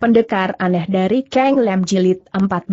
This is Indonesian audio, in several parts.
Pendekar aneh dari Kang Lem Jilid 14.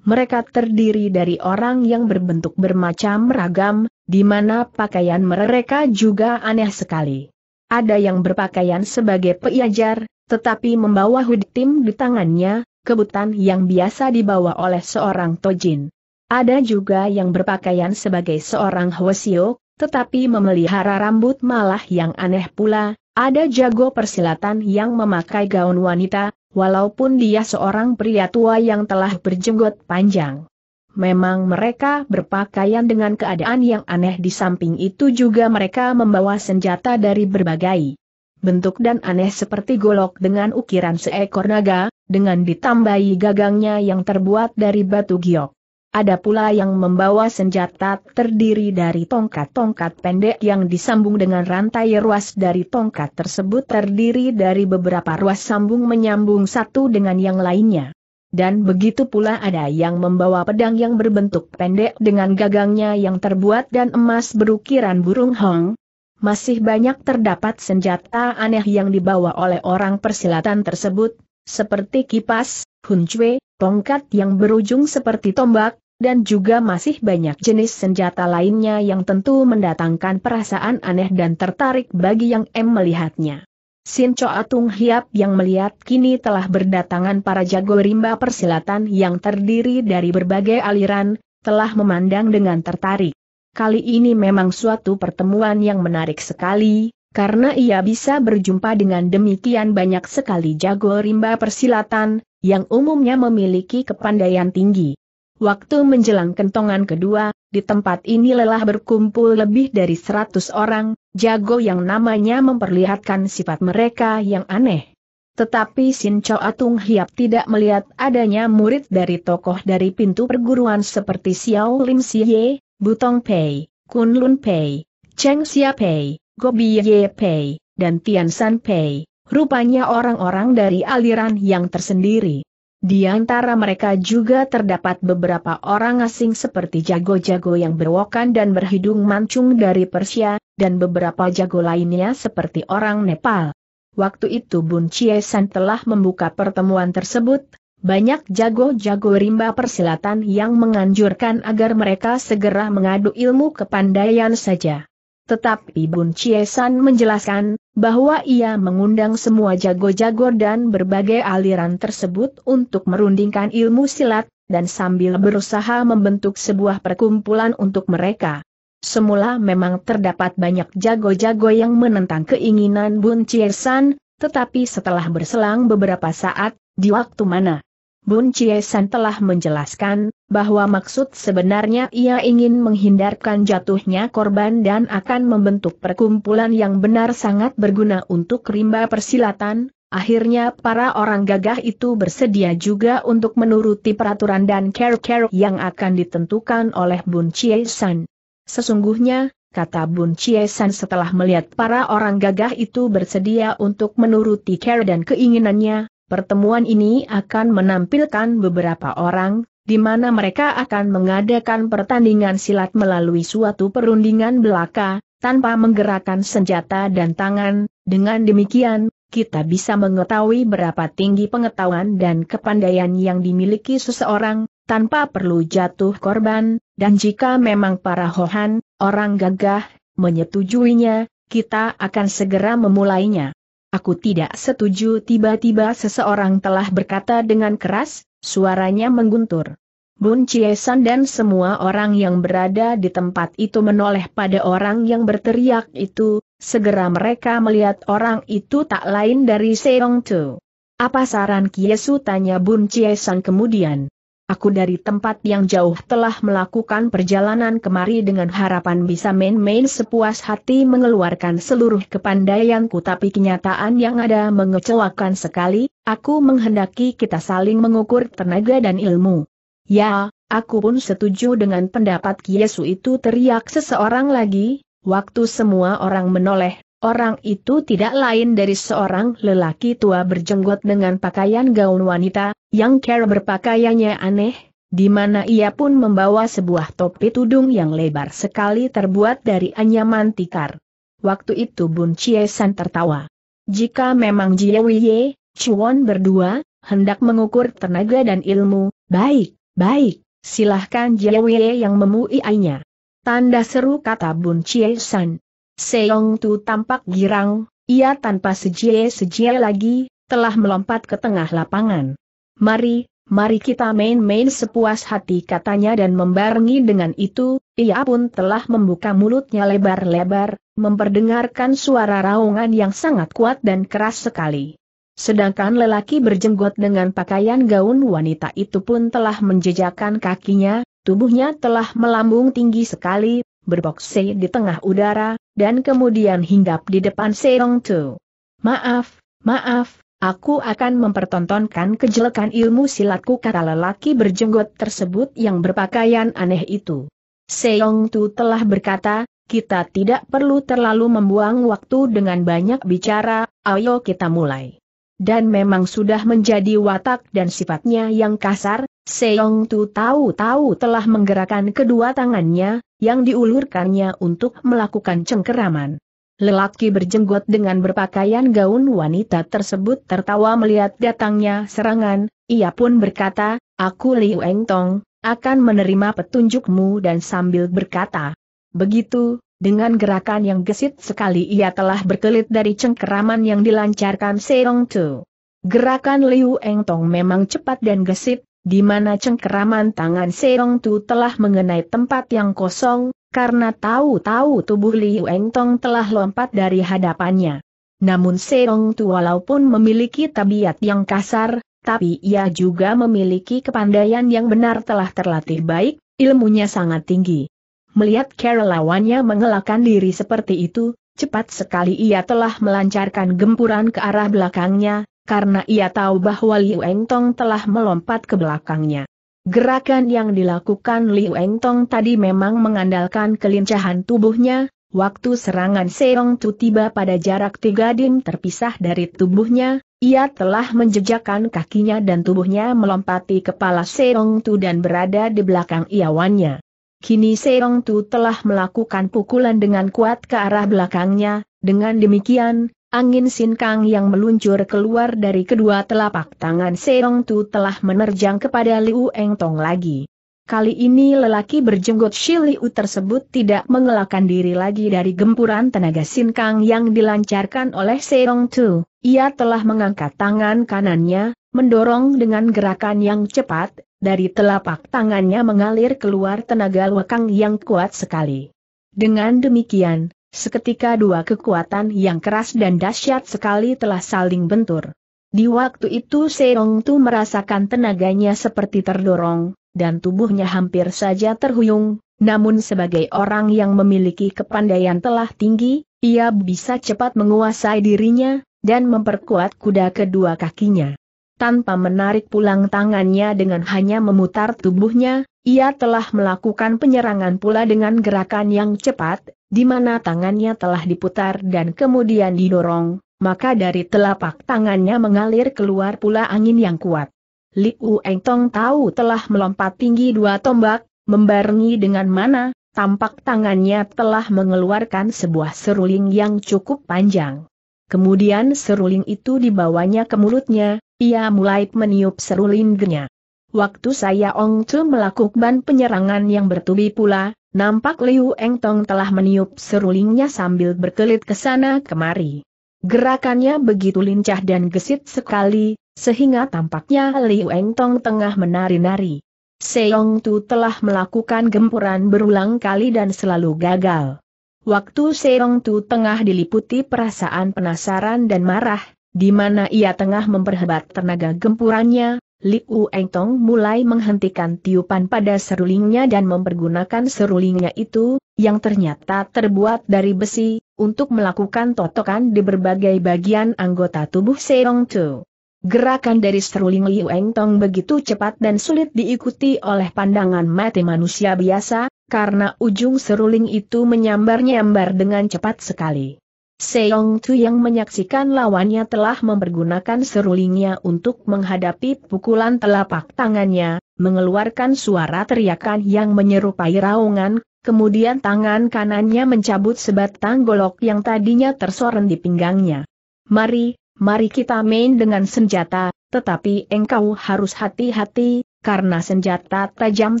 Mereka terdiri dari orang yang berbentuk bermacam ragam, di mana pakaian mereka juga aneh sekali. Ada yang berpakaian sebagai peiajar, tetapi membawa tim di tangannya, kebutan yang biasa dibawa oleh seorang tojin. Ada juga yang berpakaian sebagai seorang hwasio, tetapi memelihara rambut malah yang aneh pula, ada jago persilatan yang memakai gaun wanita, walaupun dia seorang pria tua yang telah berjenggot panjang. Memang mereka berpakaian dengan keadaan yang aneh di samping itu juga mereka membawa senjata dari berbagai bentuk dan aneh seperti golok dengan ukiran seekor naga, dengan ditambahi gagangnya yang terbuat dari batu giok. Ada pula yang membawa senjata terdiri dari tongkat-tongkat pendek yang disambung dengan rantai ruas dari tongkat tersebut terdiri dari beberapa ruas sambung menyambung satu dengan yang lainnya. Dan begitu pula ada yang membawa pedang yang berbentuk pendek dengan gagangnya yang terbuat dan emas berukiran burung hong. Masih banyak terdapat senjata aneh yang dibawa oleh orang persilatan tersebut, seperti kipas, huncue, tongkat yang berujung seperti tombak, dan juga masih banyak jenis senjata lainnya yang tentu mendatangkan perasaan aneh dan tertarik bagi yang M melihatnya. Sin Choa Tung Hiap yang melihat kini telah berdatangan para jago rimba persilatan yang terdiri dari berbagai aliran, telah memandang dengan tertarik. Kali ini memang suatu pertemuan yang menarik sekali, karena ia bisa berjumpa dengan demikian banyak sekali jago rimba persilatan, yang umumnya memiliki kepandaian tinggi. Waktu menjelang kentongan kedua, di tempat ini lelah berkumpul lebih dari seratus orang, jago yang namanya memperlihatkan sifat mereka yang aneh. Tetapi Sin Cho Atung Hiap tidak melihat adanya murid dari tokoh dari pintu perguruan seperti Xiao Lim Siye, Butong Pei, Kun Lun Pei, Cheng Xia Pei, Gobi Ye Pei, dan Tian San Pei. Rupanya orang-orang dari aliran yang tersendiri. Di antara mereka juga terdapat beberapa orang asing seperti jago-jago yang berwokan dan berhidung mancung dari Persia, dan beberapa jago lainnya seperti orang Nepal. Waktu itu Bun Chiesan telah membuka pertemuan tersebut, banyak jago-jago rimba persilatan yang menganjurkan agar mereka segera mengadu ilmu kepandaian saja. Tetapi Bun Chiesan menjelaskan, bahwa ia mengundang semua jago-jago dan berbagai aliran tersebut untuk merundingkan ilmu silat, dan sambil berusaha membentuk sebuah perkumpulan untuk mereka. Semula memang terdapat banyak jago-jago yang menentang keinginan Bun Chiesan, tetapi setelah berselang beberapa saat, di waktu mana Bun San telah menjelaskan, bahwa maksud sebenarnya ia ingin menghindarkan jatuhnya korban dan akan membentuk perkumpulan yang benar sangat berguna untuk rimba persilatan, akhirnya para orang gagah itu bersedia juga untuk menuruti peraturan dan care-care yang akan ditentukan oleh Bun San. Sesungguhnya, kata Bun San setelah melihat para orang gagah itu bersedia untuk menuruti care dan keinginannya, Pertemuan ini akan menampilkan beberapa orang, di mana mereka akan mengadakan pertandingan silat melalui suatu perundingan belaka, tanpa menggerakkan senjata dan tangan, dengan demikian, kita bisa mengetahui berapa tinggi pengetahuan dan kepandaian yang dimiliki seseorang, tanpa perlu jatuh korban, dan jika memang para Hohan, orang gagah, menyetujuinya, kita akan segera memulainya. Aku tidak setuju tiba-tiba seseorang telah berkata dengan keras, suaranya mengguntur. Bun Chiesan dan semua orang yang berada di tempat itu menoleh pada orang yang berteriak itu, segera mereka melihat orang itu tak lain dari Seong Tu. Apa saran Kiesu tanya Bun Chiesan kemudian? Aku dari tempat yang jauh telah melakukan perjalanan kemari dengan harapan bisa main-main sepuas hati mengeluarkan seluruh kepandaianku tapi kenyataan yang ada mengecewakan sekali, aku menghendaki kita saling mengukur tenaga dan ilmu. Ya, aku pun setuju dengan pendapat Kiesu itu teriak seseorang lagi, waktu semua orang menoleh, Orang itu tidak lain dari seorang lelaki tua berjenggot dengan pakaian gaun wanita, yang kera berpakaiannya aneh, di mana ia pun membawa sebuah topi tudung yang lebar sekali terbuat dari anyaman tikar. Waktu itu Bun Chie San tertawa. Jika memang Jie Wiye, Chuan berdua, hendak mengukur tenaga dan ilmu, baik, baik, silahkan Jie Wiye yang memuiainya. Tanda seru kata Bun Chie San. Seong Tu tampak girang, ia tanpa sejie-sejie lagi, telah melompat ke tengah lapangan. Mari, mari kita main-main sepuas hati katanya dan membarengi dengan itu, ia pun telah membuka mulutnya lebar-lebar, memperdengarkan suara raungan yang sangat kuat dan keras sekali. Sedangkan lelaki berjenggot dengan pakaian gaun wanita itu pun telah menjejakkan kakinya, tubuhnya telah melambung tinggi sekali, berboksi di tengah udara, dan kemudian hinggap di depan Seong Tu. Maaf, maaf, aku akan mempertontonkan kejelekan ilmu silatku kata lelaki berjenggot tersebut yang berpakaian aneh itu. Seong Tu telah berkata, kita tidak perlu terlalu membuang waktu dengan banyak bicara, ayo kita mulai. Dan memang sudah menjadi watak dan sifatnya yang kasar, Seong Tu tahu-tahu telah menggerakkan kedua tangannya, yang diulurkannya untuk melakukan cengkeraman. Lelaki berjenggot dengan berpakaian gaun wanita tersebut tertawa melihat datangnya serangan, ia pun berkata, aku Liu Eng Tong, akan menerima petunjukmu dan sambil berkata. Begitu, dengan gerakan yang gesit sekali ia telah berkelit dari cengkeraman yang dilancarkan Seong Tu. Gerakan Liu Eng Tong memang cepat dan gesit, di mana cengkeraman tangan Seong Tu telah mengenai tempat yang kosong, karena tahu-tahu tubuh Liu Eng Tong telah lompat dari hadapannya. Namun Seong Tu walaupun memiliki tabiat yang kasar, tapi ia juga memiliki kepandaian yang benar telah terlatih baik, ilmunya sangat tinggi. Melihat Carol lawannya mengelakkan diri seperti itu, cepat sekali ia telah melancarkan gempuran ke arah belakangnya, karena ia tahu bahwa Liu Engtong telah melompat ke belakangnya. Gerakan yang dilakukan Liu Engtong tadi memang mengandalkan kelincahan tubuhnya, waktu serangan Seong Tu tiba pada jarak tiga dim terpisah dari tubuhnya, ia telah menjejakkan kakinya dan tubuhnya melompati kepala Seong Tu dan berada di belakang iawannya. Kini Seong Tu telah melakukan pukulan dengan kuat ke arah belakangnya, dengan demikian, Angin sinkang yang meluncur keluar dari kedua telapak tangan Seong Tu telah menerjang kepada Liu Eng Tong lagi. Kali ini lelaki berjenggot Shiliu tersebut tidak mengelakkan diri lagi dari gempuran tenaga sinkang yang dilancarkan oleh Seong Tu. Ia telah mengangkat tangan kanannya, mendorong dengan gerakan yang cepat, dari telapak tangannya mengalir keluar tenaga lekang yang kuat sekali. Dengan demikian, Seketika dua kekuatan yang keras dan dahsyat sekali telah saling bentur. Di waktu itu Seong Tu merasakan tenaganya seperti terdorong, dan tubuhnya hampir saja terhuyung, namun sebagai orang yang memiliki kepandaian telah tinggi, ia bisa cepat menguasai dirinya, dan memperkuat kuda kedua kakinya. Tanpa menarik pulang tangannya dengan hanya memutar tubuhnya, ia telah melakukan penyerangan pula dengan gerakan yang cepat, di mana tangannya telah diputar dan kemudian didorong, maka dari telapak tangannya mengalir keluar pula angin yang kuat. Liu Eng Tong tahu telah melompat tinggi dua tombak, membarengi dengan mana, tampak tangannya telah mengeluarkan sebuah seruling yang cukup panjang. Kemudian seruling itu dibawanya ke mulutnya, ia mulai meniup serulingnya. Waktu saya Ong Chu melakukan penyerangan yang bertubi pula, nampak Liu Eng Tong telah meniup serulingnya sambil berkelit ke sana kemari. Gerakannya begitu lincah dan gesit sekali, sehingga tampaknya Liu Eng Tong tengah menari-nari. Seong Tu telah melakukan gempuran berulang kali dan selalu gagal. Waktu Seong Tu tengah diliputi perasaan penasaran dan marah, di mana ia tengah memperhebat tenaga gempurannya, Liu Engtong mulai menghentikan tiupan pada serulingnya dan mempergunakan serulingnya itu, yang ternyata terbuat dari besi, untuk melakukan totokan di berbagai bagian anggota tubuh Seong Tu. Gerakan dari seruling Liu Engtong begitu cepat dan sulit diikuti oleh pandangan mati manusia biasa, karena ujung seruling itu menyambar-nyambar dengan cepat sekali. Seong Tu yang menyaksikan lawannya telah mempergunakan serulingnya untuk menghadapi pukulan telapak tangannya, mengeluarkan suara teriakan yang menyerupai raungan, kemudian tangan kanannya mencabut sebatang golok yang tadinya tersorong di pinggangnya. Mari, mari kita main dengan senjata, tetapi engkau harus hati-hati, karena senjata tajam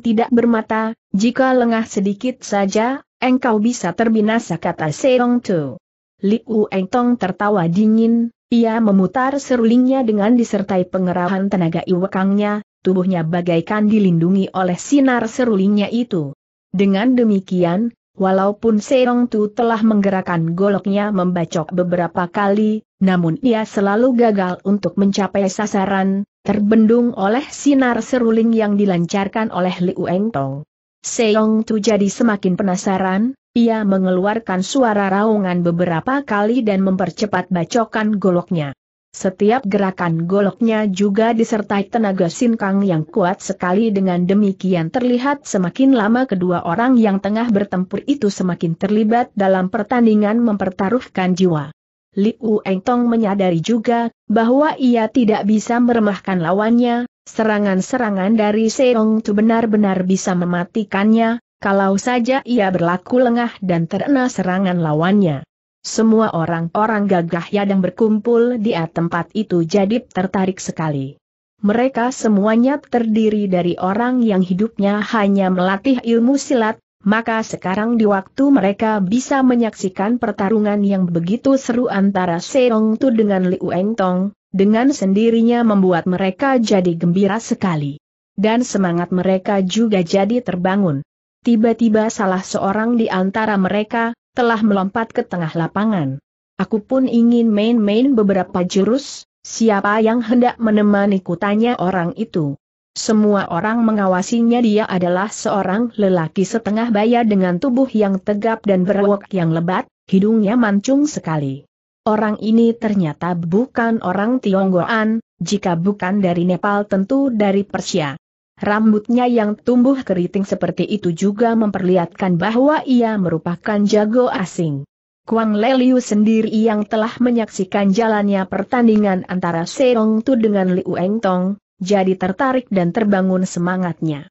tidak bermata, jika lengah sedikit saja, engkau bisa terbinasa kata Seong Tu. Li Liu Tong tertawa dingin, ia memutar serulingnya dengan disertai pengerahan tenaga iwekangnya, tubuhnya bagaikan dilindungi oleh sinar serulingnya itu. Dengan demikian, walaupun Serong Tu telah menggerakkan goloknya membacok beberapa kali, namun ia selalu gagal untuk mencapai sasaran, terbendung oleh sinar seruling yang dilancarkan oleh Li Liu Tong. Seong Tu jadi semakin penasaran, ia mengeluarkan suara raungan beberapa kali dan mempercepat bacokan goloknya. Setiap gerakan goloknya juga disertai tenaga sinkang yang kuat sekali dengan demikian terlihat semakin lama kedua orang yang tengah bertempur itu semakin terlibat dalam pertandingan mempertaruhkan jiwa. Liu Tong menyadari juga bahwa ia tidak bisa meremahkan lawannya, Serangan-serangan dari Seong Tu benar-benar bisa mematikannya, kalau saja ia berlaku lengah dan terkena serangan lawannya. Semua orang-orang gagah yang berkumpul di tempat itu jadi tertarik sekali. Mereka semuanya terdiri dari orang yang hidupnya hanya melatih ilmu silat, maka sekarang di waktu mereka bisa menyaksikan pertarungan yang begitu seru antara Seong Tu dengan Liu Eng Tong, dengan sendirinya membuat mereka jadi gembira sekali. Dan semangat mereka juga jadi terbangun. Tiba-tiba salah seorang di antara mereka, telah melompat ke tengah lapangan. Aku pun ingin main-main beberapa jurus, siapa yang hendak menemani kutanya orang itu. Semua orang mengawasinya dia adalah seorang lelaki setengah baya dengan tubuh yang tegap dan berwok yang lebat, hidungnya mancung sekali. Orang ini ternyata bukan orang Tionggoan, jika bukan dari Nepal tentu dari Persia. Rambutnya yang tumbuh keriting seperti itu juga memperlihatkan bahwa ia merupakan jago asing. Kuang Leliu sendiri yang telah menyaksikan jalannya pertandingan antara Seong Tu dengan Liu Eng Tong, jadi tertarik dan terbangun semangatnya.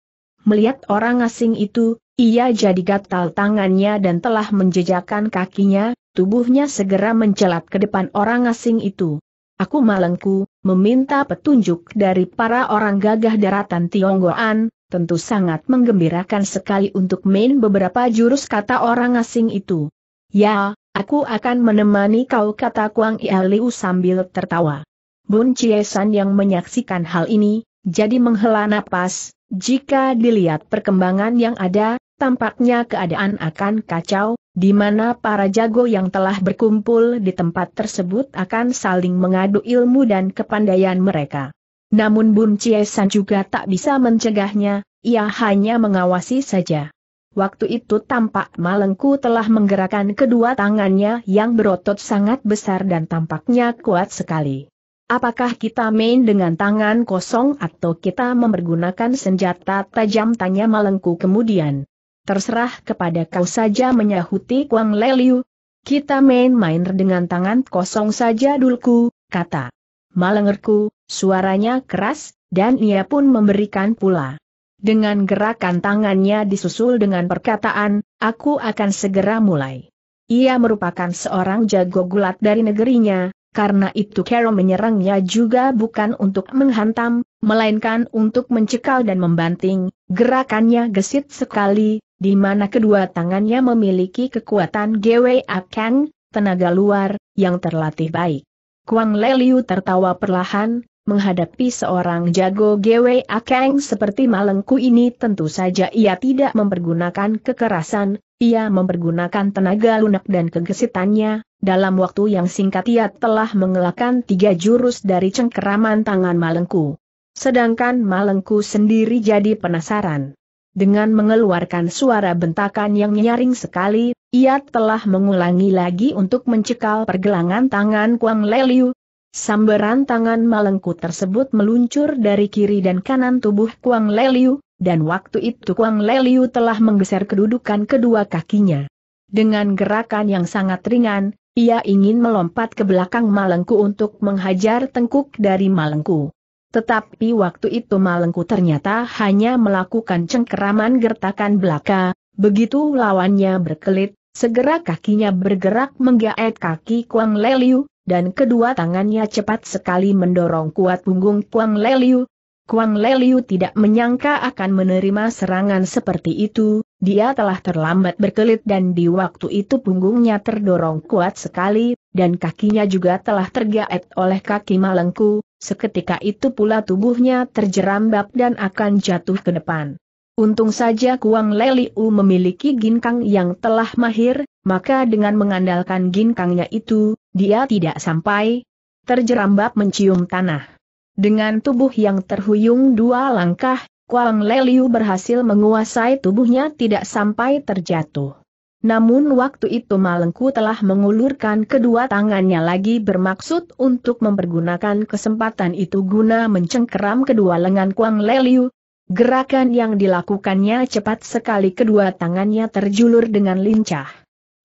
Melihat orang asing itu, ia jadi gatal tangannya dan telah menjejakkan kakinya, tubuhnya segera mencelat ke depan orang asing itu. Aku malengku, meminta petunjuk dari para orang gagah daratan Tionggoan, tentu sangat menggembirakan sekali untuk main beberapa jurus kata orang asing itu. Ya, aku akan menemani kau kata Kuang Ia Liu sambil tertawa. Bun Chiesan yang menyaksikan hal ini, jadi menghela napas, jika dilihat perkembangan yang ada, tampaknya keadaan akan kacau, di mana para jago yang telah berkumpul di tempat tersebut akan saling mengadu ilmu dan kepandaian mereka. Namun Bun Chiesan juga tak bisa mencegahnya, ia hanya mengawasi saja. Waktu itu tampak Malengku telah menggerakkan kedua tangannya yang berotot sangat besar dan tampaknya kuat sekali. Apakah kita main dengan tangan kosong atau kita mempergunakan senjata tajam tanya Malengku kemudian? Terserah kepada kau saja menyahuti Kuang Leliu. Kita main-main dengan tangan kosong saja dulku, kata Malengerku, suaranya keras, dan ia pun memberikan pula. Dengan gerakan tangannya disusul dengan perkataan, aku akan segera mulai. Ia merupakan seorang jago gulat dari negerinya, karena itu Carol menyerangnya juga bukan untuk menghantam, melainkan untuk mencekal dan membanting, gerakannya gesit sekali, di mana kedua tangannya memiliki kekuatan Gwe Kang, tenaga luar, yang terlatih baik. Kuang Leliu tertawa perlahan, menghadapi seorang jago Gwe Kang seperti Malengku ini tentu saja ia tidak mempergunakan kekerasan, ia mempergunakan tenaga lunak dan kegesitannya, dalam waktu yang singkat ia telah mengelakkan tiga jurus dari cengkeraman tangan Malengku. Sedangkan Malengku sendiri jadi penasaran. Dengan mengeluarkan suara bentakan yang nyaring sekali, ia telah mengulangi lagi untuk mencekal pergelangan tangan Kuang Leliu. Sambaran tangan Malengku tersebut meluncur dari kiri dan kanan tubuh Kuang Leliu, dan waktu itu Kuang Leliu telah menggeser kedudukan kedua kakinya. Dengan gerakan yang sangat ringan, ia ingin melompat ke belakang Malengku untuk menghajar tengkuk dari Malengku. Tetapi waktu itu Malengku ternyata hanya melakukan cengkeraman gertakan belaka, begitu lawannya berkelit, segera kakinya bergerak menggaet kaki Kuang Leliu, dan kedua tangannya cepat sekali mendorong kuat punggung Kuang Leliu, Kuang Leliu tidak menyangka akan menerima serangan seperti itu, dia telah terlambat berkelit dan di waktu itu punggungnya terdorong kuat sekali, dan kakinya juga telah tergaet oleh kaki malengku, seketika itu pula tubuhnya terjerambab dan akan jatuh ke depan. Untung saja Kuang Leliu memiliki ginkang yang telah mahir, maka dengan mengandalkan ginkangnya itu, dia tidak sampai terjerambab mencium tanah. Dengan tubuh yang terhuyung dua langkah, Kuang Leliu berhasil menguasai tubuhnya tidak sampai terjatuh. Namun waktu itu Malengku telah mengulurkan kedua tangannya lagi bermaksud untuk mempergunakan kesempatan itu guna mencengkeram kedua lengan Kuang Leliu. Gerakan yang dilakukannya cepat sekali kedua tangannya terjulur dengan lincah.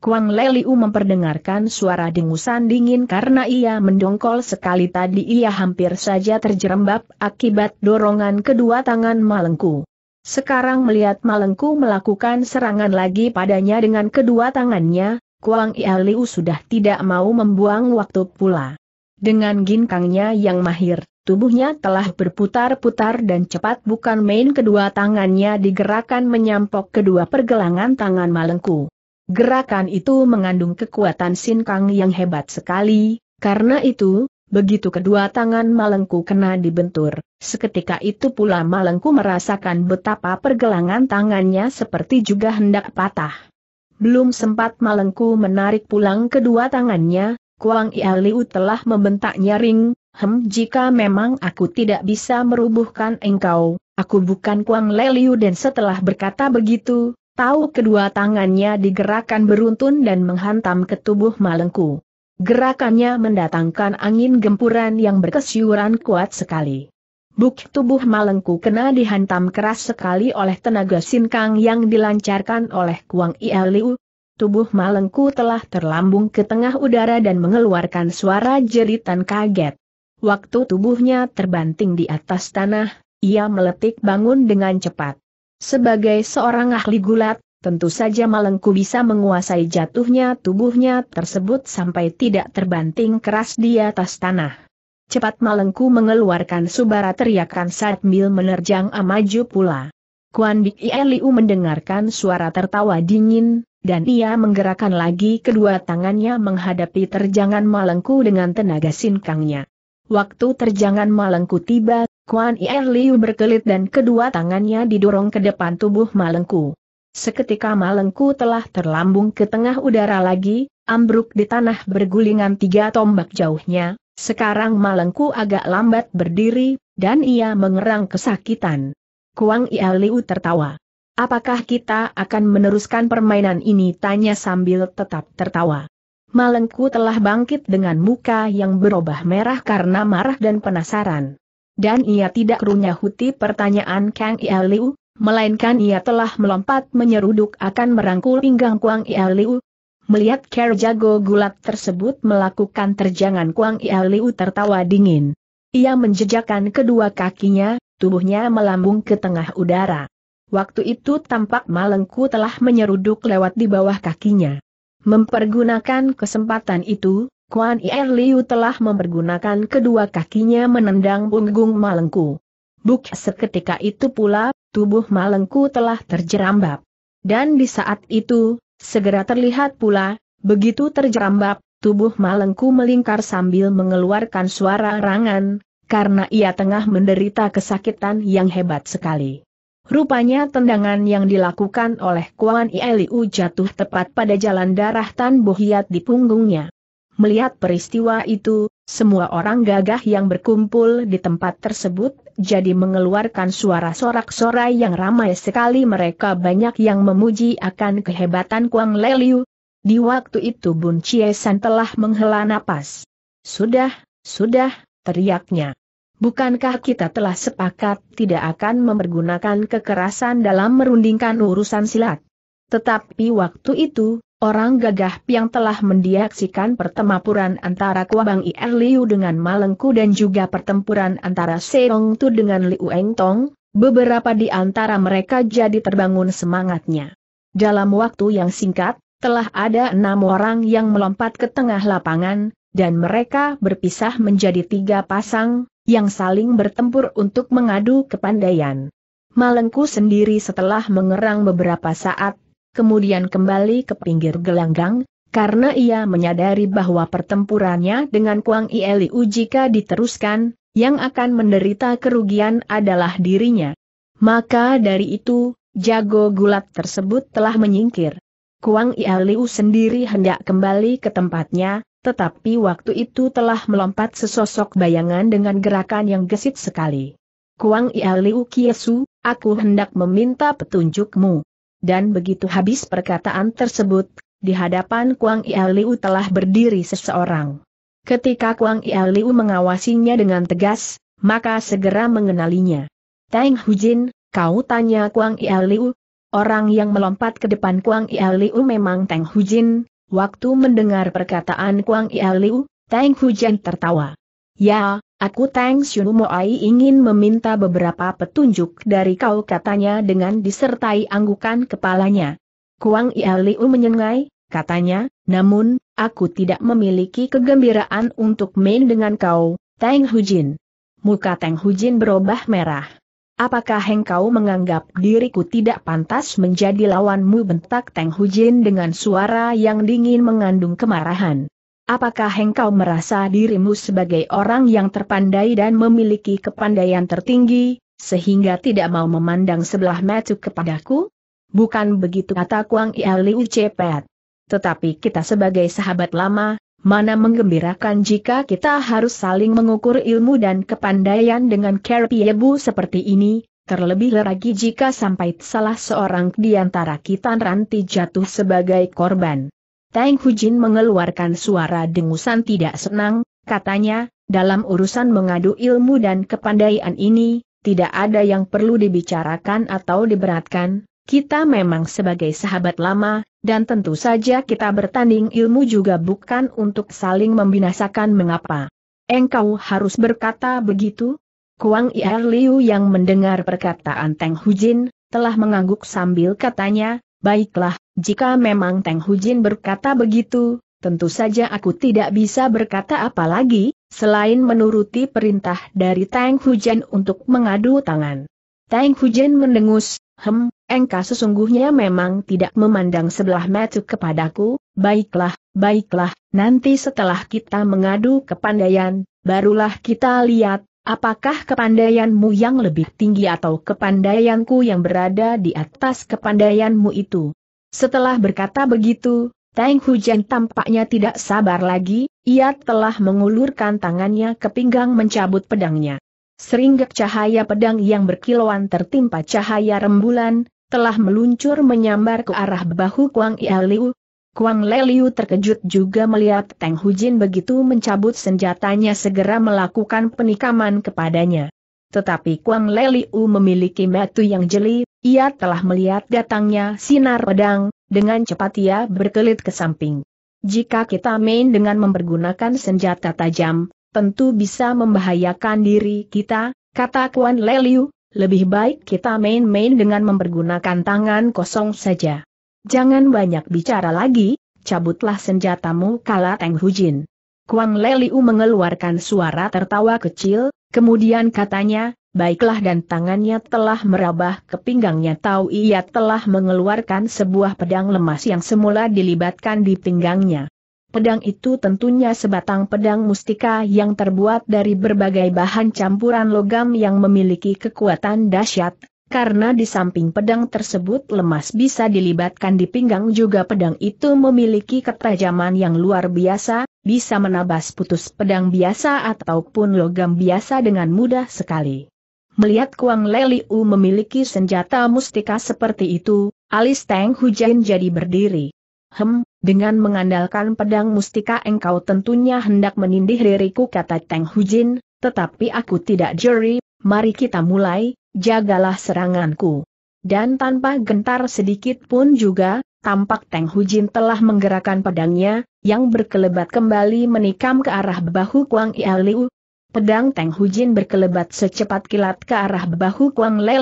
Kuang Leliu memperdengarkan suara dengusan dingin karena ia mendongkol sekali tadi ia hampir saja terjerembab akibat dorongan kedua tangan Malengku. Sekarang melihat Malengku melakukan serangan lagi padanya dengan kedua tangannya, Kuang Leliu sudah tidak mau membuang waktu pula. Dengan ginkangnya yang mahir, tubuhnya telah berputar-putar dan cepat bukan main kedua tangannya digerakkan menyampok kedua pergelangan tangan Malengku. Gerakan itu mengandung kekuatan sinkang yang hebat sekali, karena itu, begitu kedua tangan malengku kena dibentur, seketika itu pula malengku merasakan betapa pergelangan tangannya seperti juga hendak patah. Belum sempat malengku menarik pulang kedua tangannya, Kuang Ialiu telah membentak nyaring, Hem jika memang aku tidak bisa merubuhkan engkau, aku bukan Kuang Leliu. dan setelah berkata begitu, Tahu kedua tangannya digerakkan beruntun dan menghantam ke tubuh Malengku. Gerakannya mendatangkan angin gempuran yang berkesyuran kuat sekali. Buk tubuh Malengku kena dihantam keras sekali oleh tenaga sinkang yang dilancarkan oleh Kuang Ialiu. Tubuh Malengku telah terlambung ke tengah udara dan mengeluarkan suara jeritan kaget. Waktu tubuhnya terbanting di atas tanah, ia meletik bangun dengan cepat. Sebagai seorang ahli gulat, tentu saja Malengku bisa menguasai jatuhnya tubuhnya tersebut sampai tidak terbanting keras di atas tanah. Cepat Malengku mengeluarkan subara teriakan saat mil menerjang amaju pula. Kuan Bik Liu mendengarkan suara tertawa dingin, dan ia menggerakkan lagi kedua tangannya menghadapi terjangan Malengku dengan tenaga sinkangnya. Waktu terjangan Malengku tiba, Kuan Erliu berkelit dan kedua tangannya didorong ke depan tubuh Malengku. Seketika Malengku telah terlambung ke tengah udara lagi, ambruk di tanah bergulingan tiga tombak jauhnya, sekarang Malengku agak lambat berdiri, dan ia mengerang kesakitan. Kuan Erliu tertawa. Apakah kita akan meneruskan permainan ini? Tanya sambil tetap tertawa. Malengku telah bangkit dengan muka yang berubah merah karena marah dan penasaran. Dan ia tidak runyahuti pertanyaan Kang Ialiu, melainkan ia telah melompat menyeruduk akan merangkul pinggang Kuang Ialiu. Melihat Ker Jago gulat tersebut melakukan terjangan Kuang Ialiu tertawa dingin. Ia menjejakkan kedua kakinya, tubuhnya melambung ke tengah udara. Waktu itu tampak malengku telah menyeruduk lewat di bawah kakinya. Mempergunakan kesempatan itu, Kuan Ier Liu telah mempergunakan kedua kakinya menendang punggung Malengku. Buk seketika itu pula, tubuh Malengku telah terjerambab. Dan di saat itu, segera terlihat pula, begitu terjerambab, tubuh Malengku melingkar sambil mengeluarkan suara rangan, karena ia tengah menderita kesakitan yang hebat sekali. Rupanya tendangan yang dilakukan oleh Kuan Ieliu jatuh tepat pada jalan darah Tan Buhiat di punggungnya. Melihat peristiwa itu, semua orang gagah yang berkumpul di tempat tersebut, jadi mengeluarkan suara sorak-sorai yang ramai sekali mereka banyak yang memuji akan kehebatan Kuang Leliu. Di waktu itu Bun Chiesan telah menghela napas. Sudah, sudah, teriaknya. Bukankah kita telah sepakat tidak akan mempergunakan kekerasan dalam merundingkan urusan silat? Tetapi waktu itu, orang gagah yang telah mendiaksikan pertempuran antara Kuabang Ir dengan Malengku dan juga pertempuran antara Seong Tu dengan Liu Eng Tong, beberapa di antara mereka jadi terbangun semangatnya. Dalam waktu yang singkat, telah ada enam orang yang melompat ke tengah lapangan, dan mereka berpisah menjadi tiga pasang, yang saling bertempur untuk mengadu kepandaian. Malengku sendiri setelah mengerang beberapa saat, kemudian kembali ke pinggir gelanggang, karena ia menyadari bahwa pertempurannya dengan Kuang Ieliu jika diteruskan, yang akan menderita kerugian adalah dirinya. Maka dari itu, jago gulat tersebut telah menyingkir. Kuang Ieliu sendiri hendak kembali ke tempatnya, tetapi waktu itu telah melompat sesosok bayangan dengan gerakan yang gesit sekali. Kuang Ia Liu Kiesu, aku hendak meminta petunjukmu. Dan begitu habis perkataan tersebut, di hadapan Kuang Ia telah berdiri seseorang. Ketika Kuang Ia mengawasinya dengan tegas, maka segera mengenalinya. Teng Hujin, kau tanya Kuang Ia orang yang melompat ke depan Kuang Ia memang Teng Hujin, Waktu mendengar perkataan Kuang Ia Liu, Tang Hujan tertawa. Ya, aku Tang Xiu Moai ingin meminta beberapa petunjuk dari kau katanya dengan disertai anggukan kepalanya. Kuang Ia Liu menyengai, katanya, namun, aku tidak memiliki kegembiraan untuk main dengan kau, Tang Hujin. Muka Tang Hujin berubah merah. Apakah engkau menganggap diriku tidak pantas menjadi lawanmu bentak Teng Hujin dengan suara yang dingin mengandung kemarahan? Apakah engkau merasa dirimu sebagai orang yang terpandai dan memiliki kepandaian tertinggi, sehingga tidak mau memandang sebelah mata kepadaku? Bukan begitu kata Kuang Ia Liu Cepet. Tetapi kita sebagai sahabat lama, Mana menggembirakan jika kita harus saling mengukur ilmu dan kepandaian dengan care piebu seperti ini, terlebih lagi jika sampai salah seorang di antara kita nanti jatuh sebagai korban. Tang Hujin mengeluarkan suara dengusan tidak senang, katanya, dalam urusan mengadu ilmu dan kepandaian ini, tidak ada yang perlu dibicarakan atau diberatkan, kita memang sebagai sahabat lama, dan tentu saja kita bertanding ilmu juga bukan untuk saling membinasakan mengapa. Engkau harus berkata begitu? Kuang Ier Liu yang mendengar perkataan Teng Hujin, telah mengangguk sambil katanya, baiklah, jika memang Teng Hujin berkata begitu, tentu saja aku tidak bisa berkata apa lagi, selain menuruti perintah dari Tang Hujin untuk mengadu tangan. Tang Hujin mendengus, hem, Engka sesungguhnya memang tidak memandang sebelah mata kepadaku, baiklah, baiklah, nanti setelah kita mengadu kepandaian, barulah kita lihat, apakah kepandaianmu yang lebih tinggi atau kepandaianku yang berada di atas kepandaianmu itu. Setelah berkata begitu, Tang Hujan tampaknya tidak sabar lagi, ia telah mengulurkan tangannya ke pinggang mencabut pedangnya. Seringgak cahaya pedang yang berkilauan tertimpa cahaya rembulan, telah meluncur menyambar ke arah bahu Kuang Liu. Kuang Leliu terkejut juga melihat Teng Hujin begitu mencabut senjatanya segera melakukan penikaman kepadanya. Tetapi Kuang Leliu memiliki metu yang jeli, ia telah melihat datangnya sinar pedang, dengan cepat ia berkelit ke samping. Jika kita main dengan mempergunakan senjata tajam, tentu bisa membahayakan diri kita, kata Kuang Leliu, lebih baik kita main-main dengan mempergunakan tangan kosong saja. Jangan banyak bicara lagi, cabutlah senjatamu kala Teng Hujin. Kuang Leliu mengeluarkan suara tertawa kecil, kemudian katanya, baiklah dan tangannya telah merabah ke pinggangnya tahu ia telah mengeluarkan sebuah pedang lemas yang semula dilibatkan di pinggangnya. Pedang itu tentunya sebatang pedang mustika yang terbuat dari berbagai bahan campuran logam yang memiliki kekuatan dahsyat, karena di samping pedang tersebut lemas bisa dilibatkan di pinggang juga pedang itu memiliki ketajaman yang luar biasa, bisa menabas putus pedang biasa ataupun logam biasa dengan mudah sekali. Melihat Kuang Leliu memiliki senjata mustika seperti itu, alis Teng Hujan jadi berdiri. Hem, dengan mengandalkan pedang mustika engkau tentunya hendak menindih diriku kata Teng Hujin, tetapi aku tidak juri, mari kita mulai, jagalah seranganku. Dan tanpa gentar sedikit pun juga, tampak Teng Hujin telah menggerakkan pedangnya, yang berkelebat kembali menikam ke arah bahu Kuang Ia Liu. Pedang Teng Hujin berkelebat secepat kilat ke arah bahu Kuang Le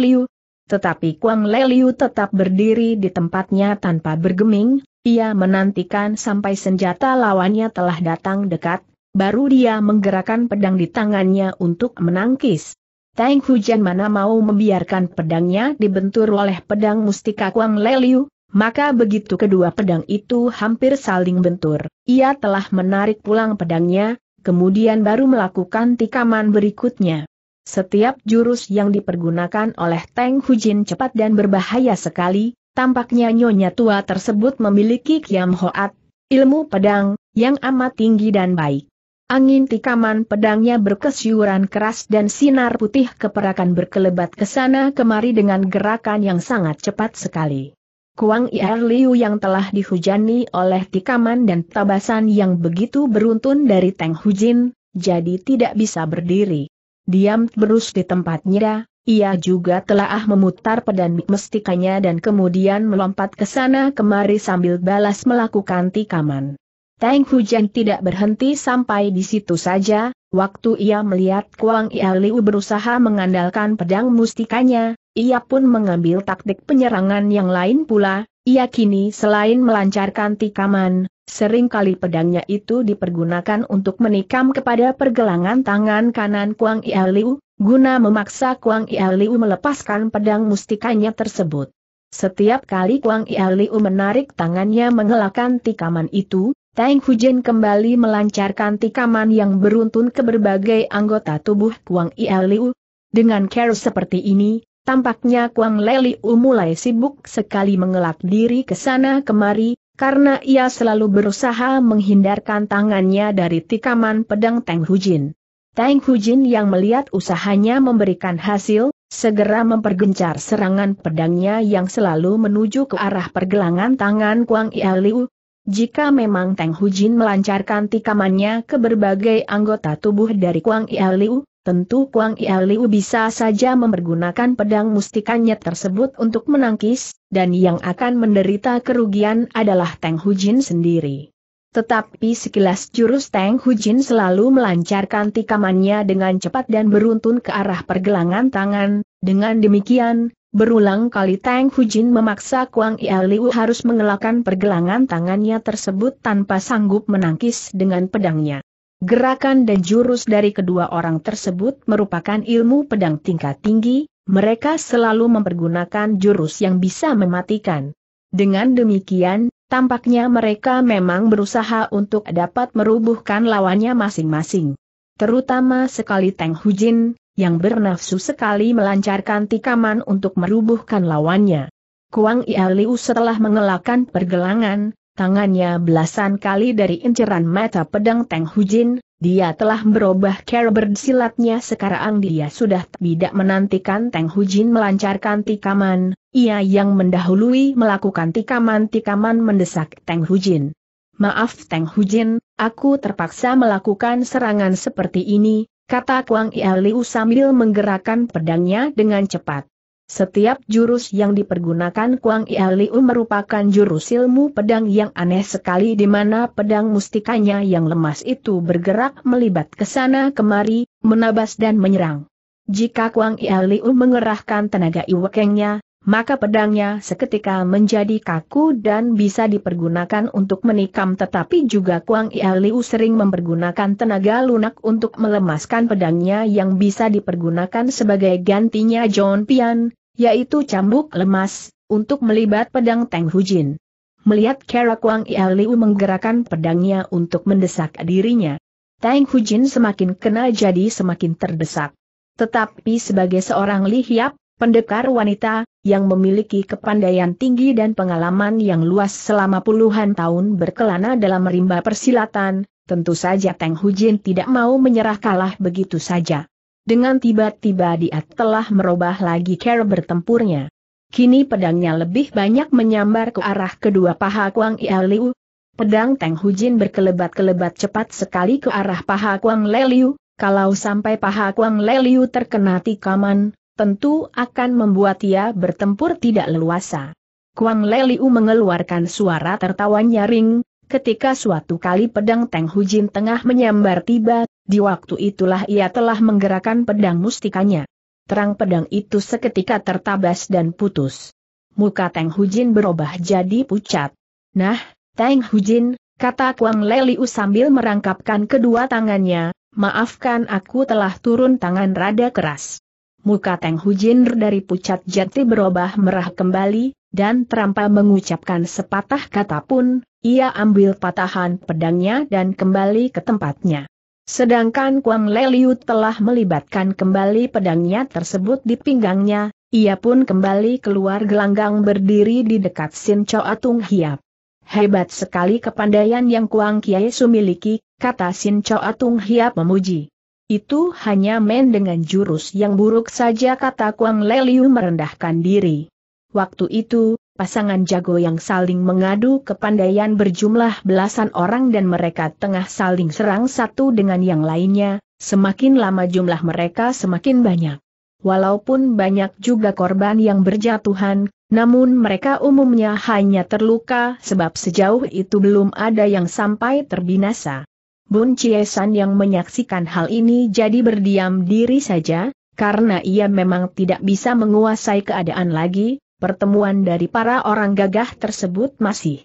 Tetapi Kuang Le tetap berdiri di tempatnya tanpa bergeming, ia menantikan sampai senjata lawannya telah datang dekat, baru dia menggerakkan pedang di tangannya untuk menangkis. Tang Hujan mana mau membiarkan pedangnya dibentur oleh pedang mustika Kuang Leliu, maka begitu kedua pedang itu hampir saling bentur, ia telah menarik pulang pedangnya, kemudian baru melakukan tikaman berikutnya. Setiap jurus yang dipergunakan oleh Tang Hujin cepat dan berbahaya sekali, Tampaknya nyonya tua tersebut memiliki kiam hoat, ilmu pedang, yang amat tinggi dan baik. Angin tikaman pedangnya berkesyuran keras dan sinar putih keperakan berkelebat ke sana kemari dengan gerakan yang sangat cepat sekali. Kuang Ir Liu yang telah dihujani oleh tikaman dan tabasan yang begitu beruntun dari Teng Hujin, jadi tidak bisa berdiri. Diam berus di tempatnya, ia juga telah ah memutar pedang mestikanya dan kemudian melompat ke sana kemari sambil balas melakukan tikaman. Tang Hujan tidak berhenti sampai di situ saja, waktu ia melihat Kuang Ia Liu berusaha mengandalkan pedang mustikanya, ia pun mengambil taktik penyerangan yang lain pula, ia kini selain melancarkan tikaman, Seringkali pedangnya itu dipergunakan untuk menikam kepada pergelangan tangan kanan Kuang Ia Liu, guna memaksa Kuang Ialiu melepaskan pedang mustikanya tersebut. Setiap kali Kuang Ialiu menarik tangannya mengelakkan tikaman itu, Tang Hujin kembali melancarkan tikaman yang beruntun ke berbagai anggota tubuh Kuang Ialiu. Dengan care seperti ini, tampaknya Kuang Leliu mulai sibuk sekali mengelak diri ke sana kemari, karena ia selalu berusaha menghindarkan tangannya dari tikaman pedang Tang Hujin. Tang Hujin yang melihat usahanya memberikan hasil, segera mempergencar serangan pedangnya yang selalu menuju ke arah pergelangan tangan Kuang Ia Liu. Jika memang Tang Hujin melancarkan tikamannya ke berbagai anggota tubuh dari Kuang Ia Liu, tentu Kuang Ia Liu bisa saja mempergunakan pedang mustikanya tersebut untuk menangkis, dan yang akan menderita kerugian adalah Tang Hujin sendiri. Tetapi sekilas jurus Tang Hujin selalu melancarkan tikamannya dengan cepat dan beruntun ke arah pergelangan tangan, dengan demikian, berulang kali Tang Hujin memaksa Kuang Ia Liu harus mengelakkan pergelangan tangannya tersebut tanpa sanggup menangkis dengan pedangnya. Gerakan dan jurus dari kedua orang tersebut merupakan ilmu pedang tingkat tinggi, mereka selalu mempergunakan jurus yang bisa mematikan. Dengan demikian, Tampaknya mereka memang berusaha untuk dapat merubuhkan lawannya masing-masing. Terutama sekali Teng Hujin, yang bernafsu sekali melancarkan tikaman untuk merubuhkan lawannya. Kuang Ia Liu setelah mengelakkan pergelangan, tangannya belasan kali dari inceran mata pedang Teng Hujin, dia telah berubah cara bersilatnya sekarang dia sudah tidak menantikan Teng Hujin melancarkan tikaman, ia yang mendahului melakukan tikaman-tikaman mendesak Teng Hujin. Maaf Teng Hujin, aku terpaksa melakukan serangan seperti ini, kata Kuang Ia sambil menggerakkan pedangnya dengan cepat. Setiap jurus yang dipergunakan Kuang Ia merupakan jurus ilmu pedang yang aneh sekali di mana pedang mustikanya yang lemas itu bergerak melibat ke sana kemari, menabas dan menyerang. Jika Kuang Ia Liu mengerahkan tenaga iwekengnya, maka pedangnya seketika menjadi kaku dan bisa dipergunakan untuk menikam tetapi juga Kuang Ia sering mempergunakan tenaga lunak untuk melemaskan pedangnya yang bisa dipergunakan sebagai gantinya John Pian, yaitu cambuk lemas, untuk melibat pedang Teng Hujin. Melihat Kera Kuang Ia menggerakkan pedangnya untuk mendesak dirinya, Tang Hujin semakin kena jadi semakin terdesak. Tetapi sebagai seorang lihiap, Pendekar wanita, yang memiliki kepandaian tinggi dan pengalaman yang luas selama puluhan tahun berkelana dalam rimba persilatan, tentu saja Teng Hujin tidak mau menyerah kalah begitu saja. Dengan tiba-tiba dia telah merubah lagi cara bertempurnya. Kini pedangnya lebih banyak menyambar ke arah kedua paha Kuang Ia Liu. Pedang Teng Hujin berkelebat-kelebat cepat sekali ke arah paha Kuang Le kalau sampai paha Kuang Le terkena tikaman, tentu akan membuat ia bertempur tidak leluasa. Kuang Leliu mengeluarkan suara tertawa nyaring, ketika suatu kali pedang Teng Hujin tengah menyambar tiba, di waktu itulah ia telah menggerakkan pedang mustikanya. Terang pedang itu seketika tertabas dan putus. Muka Teng Hujin berubah jadi pucat. Nah, Teng Hujin, kata Kuang Leliu sambil merangkapkan kedua tangannya, maafkan aku telah turun tangan rada keras. Muka Teng Hujin dari pucat jati berubah merah kembali, dan terampa mengucapkan sepatah kata pun, ia ambil patahan pedangnya dan kembali ke tempatnya. Sedangkan Kuang Leliu telah melibatkan kembali pedangnya tersebut di pinggangnya, ia pun kembali keluar gelanggang berdiri di dekat Sin Choa Atung Hiap. Hebat sekali kepandaian yang Kuang Kiai Su kata Sin Choa Atung Hiap memuji. Itu hanya men dengan jurus yang buruk saja kata Kuang Leliu merendahkan diri. Waktu itu, pasangan jago yang saling mengadu kepandaian berjumlah belasan orang dan mereka tengah saling serang satu dengan yang lainnya, semakin lama jumlah mereka semakin banyak. Walaupun banyak juga korban yang berjatuhan, namun mereka umumnya hanya terluka sebab sejauh itu belum ada yang sampai terbinasa. Bun Chiesan yang menyaksikan hal ini jadi berdiam diri saja, karena ia memang tidak bisa menguasai keadaan lagi, pertemuan dari para orang gagah tersebut masih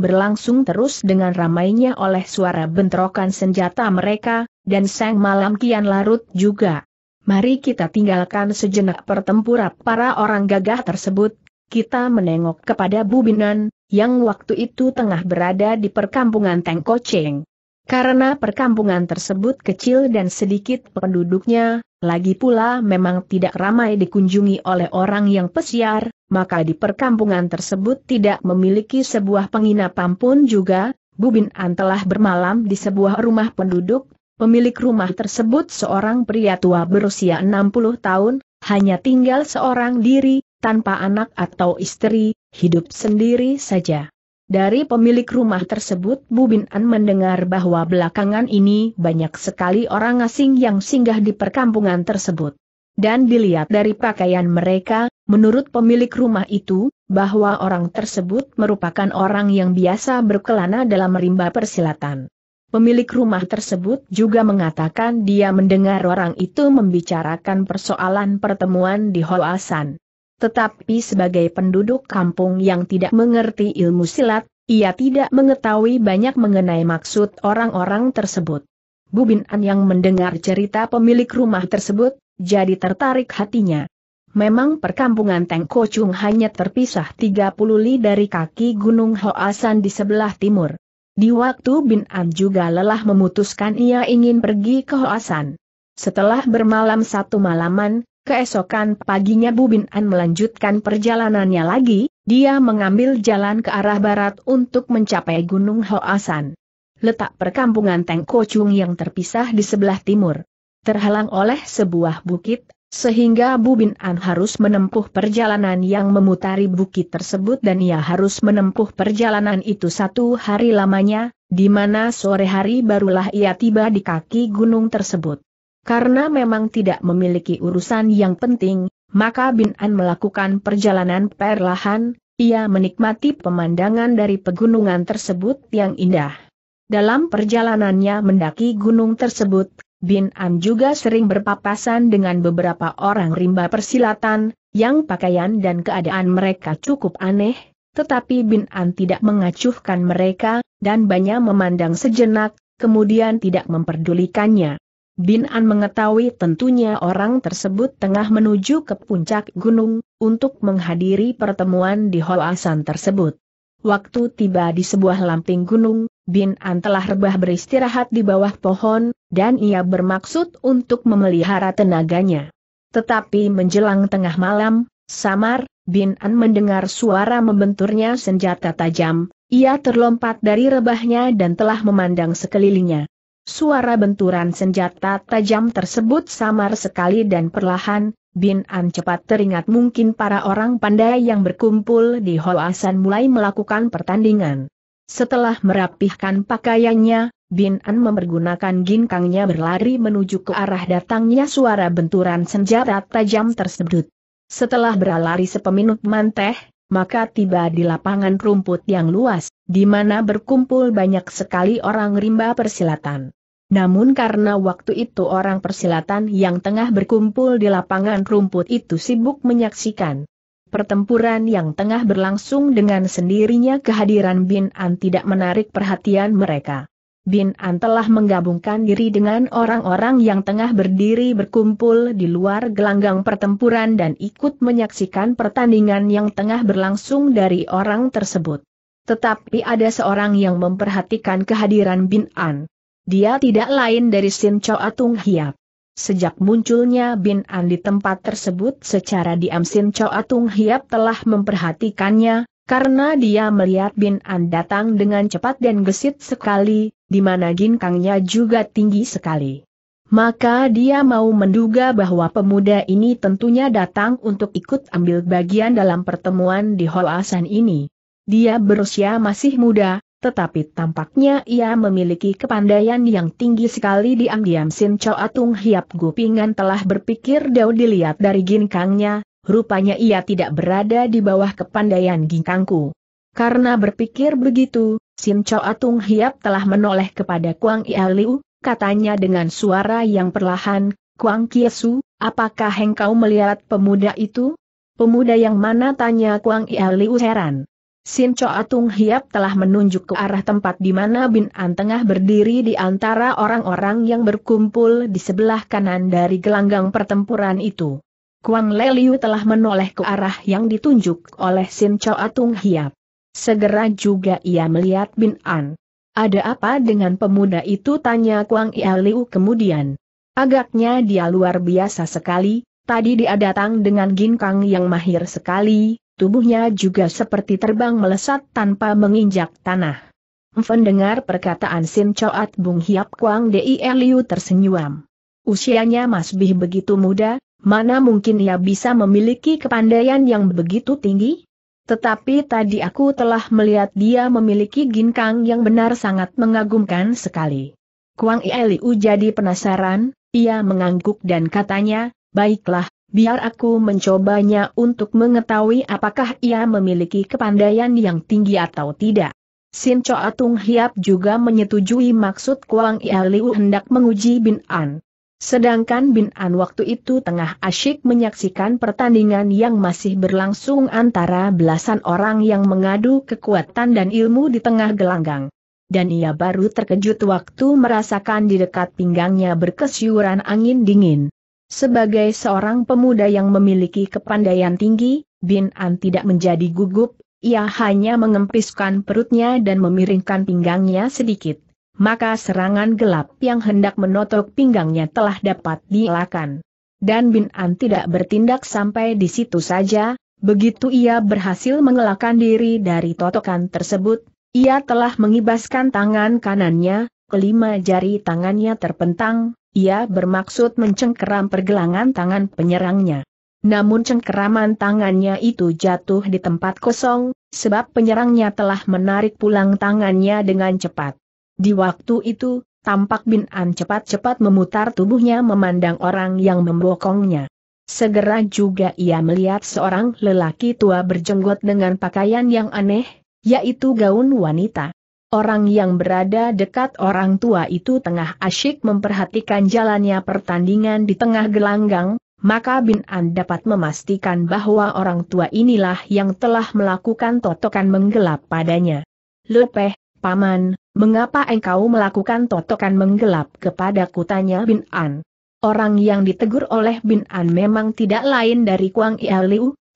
berlangsung terus dengan ramainya oleh suara bentrokan senjata mereka, dan sang malam kian larut juga. Mari kita tinggalkan sejenak pertempuran para orang gagah tersebut, kita menengok kepada Bubinan, yang waktu itu tengah berada di perkampungan Tengkoceng. Karena perkampungan tersebut kecil dan sedikit penduduknya, lagi pula memang tidak ramai dikunjungi oleh orang yang pesiar, maka di perkampungan tersebut tidak memiliki sebuah penginapan pun juga, Bubin An telah bermalam di sebuah rumah penduduk, pemilik rumah tersebut seorang pria tua berusia 60 tahun, hanya tinggal seorang diri, tanpa anak atau istri, hidup sendiri saja. Dari pemilik rumah tersebut Bu Bin An mendengar bahwa belakangan ini banyak sekali orang asing yang singgah di perkampungan tersebut. Dan dilihat dari pakaian mereka, menurut pemilik rumah itu, bahwa orang tersebut merupakan orang yang biasa berkelana dalam rimba persilatan. Pemilik rumah tersebut juga mengatakan dia mendengar orang itu membicarakan persoalan pertemuan di Hoasan. Tetapi sebagai penduduk kampung yang tidak mengerti ilmu silat, ia tidak mengetahui banyak mengenai maksud orang-orang tersebut. An yang mendengar cerita pemilik rumah tersebut, jadi tertarik hatinya. Memang perkampungan Teng Kocung hanya terpisah 30 li dari kaki Gunung Hoasan di sebelah timur. Di waktu Bin An juga lelah memutuskan ia ingin pergi ke Hoasan. Setelah bermalam satu malaman, Keesokan paginya Bubin An melanjutkan perjalanannya lagi, dia mengambil jalan ke arah barat untuk mencapai Gunung Hoasan. Letak perkampungan Teng Kocung yang terpisah di sebelah timur. Terhalang oleh sebuah bukit, sehingga Bubin An harus menempuh perjalanan yang memutari bukit tersebut dan ia harus menempuh perjalanan itu satu hari lamanya, di mana sore hari barulah ia tiba di kaki gunung tersebut. Karena memang tidak memiliki urusan yang penting, maka Bin An melakukan perjalanan perlahan, ia menikmati pemandangan dari pegunungan tersebut yang indah. Dalam perjalanannya mendaki gunung tersebut, Bin An juga sering berpapasan dengan beberapa orang rimba persilatan, yang pakaian dan keadaan mereka cukup aneh, tetapi Bin An tidak mengacuhkan mereka, dan banyak memandang sejenak, kemudian tidak memperdulikannya. Bin An mengetahui tentunya orang tersebut tengah menuju ke puncak gunung, untuk menghadiri pertemuan di Hoasan tersebut. Waktu tiba di sebuah lamping gunung, Bin An telah rebah beristirahat di bawah pohon, dan ia bermaksud untuk memelihara tenaganya. Tetapi menjelang tengah malam, samar, Bin An mendengar suara membenturnya senjata tajam, ia terlompat dari rebahnya dan telah memandang sekelilingnya. Suara benturan senjata tajam tersebut samar sekali dan perlahan, Bin An cepat teringat mungkin para orang pandai yang berkumpul di Hoasan mulai melakukan pertandingan. Setelah merapihkan pakaiannya, Bin An mempergunakan ginkangnya berlari menuju ke arah datangnya suara benturan senjata tajam tersebut. Setelah berlari sepeminut manteh, maka tiba di lapangan rumput yang luas, di mana berkumpul banyak sekali orang rimba persilatan. Namun karena waktu itu orang persilatan yang tengah berkumpul di lapangan rumput itu sibuk menyaksikan pertempuran yang tengah berlangsung dengan sendirinya kehadiran Bin An tidak menarik perhatian mereka. Bin An telah menggabungkan diri dengan orang-orang yang tengah berdiri berkumpul di luar gelanggang pertempuran dan ikut menyaksikan pertandingan yang tengah berlangsung dari orang tersebut. Tetapi ada seorang yang memperhatikan kehadiran Bin An. Dia tidak lain dari Sin Choa Atung Hiap. Sejak munculnya Bin An di tempat tersebut secara diam Sin Choa Atung Hiap telah memperhatikannya, karena dia melihat Bin An datang dengan cepat dan gesit sekali, di mana ginkangnya juga tinggi sekali. Maka dia mau menduga bahwa pemuda ini tentunya datang untuk ikut ambil bagian dalam pertemuan di Hoasan ini. Dia berusia masih muda, tetapi tampaknya ia memiliki kepandaian yang tinggi sekali diam-diam Sin Choa Atung Hiap Gupingan telah berpikir Dau dilihat dari ginkangnya, rupanya ia tidak berada di bawah kepandaian ginkangku. Karena berpikir begitu, Sin Chao Atung Hiap telah menoleh kepada Kuang Ia Liu, katanya dengan suara yang perlahan, Kuang Kiesu, apakah engkau melihat pemuda itu? Pemuda yang mana tanya Kuang Ia Liu heran. Sin Chow Atung Hiap telah menunjuk ke arah tempat di mana Bin An tengah berdiri di antara orang-orang yang berkumpul di sebelah kanan dari gelanggang pertempuran itu. Kuang Leliu telah menoleh ke arah yang ditunjuk oleh Sin Chow Atung Hiap. Segera juga ia melihat Bin An. Ada apa dengan pemuda itu tanya Kuang Ia kemudian. Agaknya dia luar biasa sekali, tadi dia datang dengan ginkang yang mahir sekali, tubuhnya juga seperti terbang melesat tanpa menginjak tanah. Mendengar perkataan Sin Choat Bung Hiap Kuang Di Liu tersenyum. Usianya masih begitu muda, mana mungkin ia bisa memiliki kepandaian yang begitu tinggi? Tetapi tadi aku telah melihat dia memiliki ginkang yang benar sangat mengagumkan sekali. Kuang Ieliu jadi penasaran, ia mengangguk dan katanya, baiklah, biar aku mencobanya untuk mengetahui apakah ia memiliki kepandaian yang tinggi atau tidak. Sin Choa Tung Hiap juga menyetujui maksud Kuang Ieliu hendak menguji Bin An. Sedangkan Bin An waktu itu tengah asyik menyaksikan pertandingan yang masih berlangsung antara belasan orang yang mengadu kekuatan dan ilmu di tengah gelanggang. Dan ia baru terkejut waktu merasakan di dekat pinggangnya berkesyuran angin dingin. Sebagai seorang pemuda yang memiliki kepandaian tinggi, Bin An tidak menjadi gugup, ia hanya mengempiskan perutnya dan memiringkan pinggangnya sedikit maka serangan gelap yang hendak menotok pinggangnya telah dapat dielakkan. Dan Bin An tidak bertindak sampai di situ saja, begitu ia berhasil mengelakkan diri dari totokan tersebut, ia telah mengibaskan tangan kanannya, kelima jari tangannya terpentang, ia bermaksud mencengkeram pergelangan tangan penyerangnya. Namun cengkeraman tangannya itu jatuh di tempat kosong, sebab penyerangnya telah menarik pulang tangannya dengan cepat. Di waktu itu, tampak Bin An cepat-cepat memutar tubuhnya memandang orang yang membokongnya. Segera juga ia melihat seorang lelaki tua berjenggot dengan pakaian yang aneh, yaitu gaun wanita. Orang yang berada dekat orang tua itu tengah asyik memperhatikan jalannya pertandingan di tengah gelanggang, maka Bin An dapat memastikan bahwa orang tua inilah yang telah melakukan totokan menggelap padanya. Lepeh, paman, Mengapa engkau melakukan totokan menggelap kepada kutanya Bin An. Orang yang ditegur oleh Bin An memang tidak lain dari Kuang Ia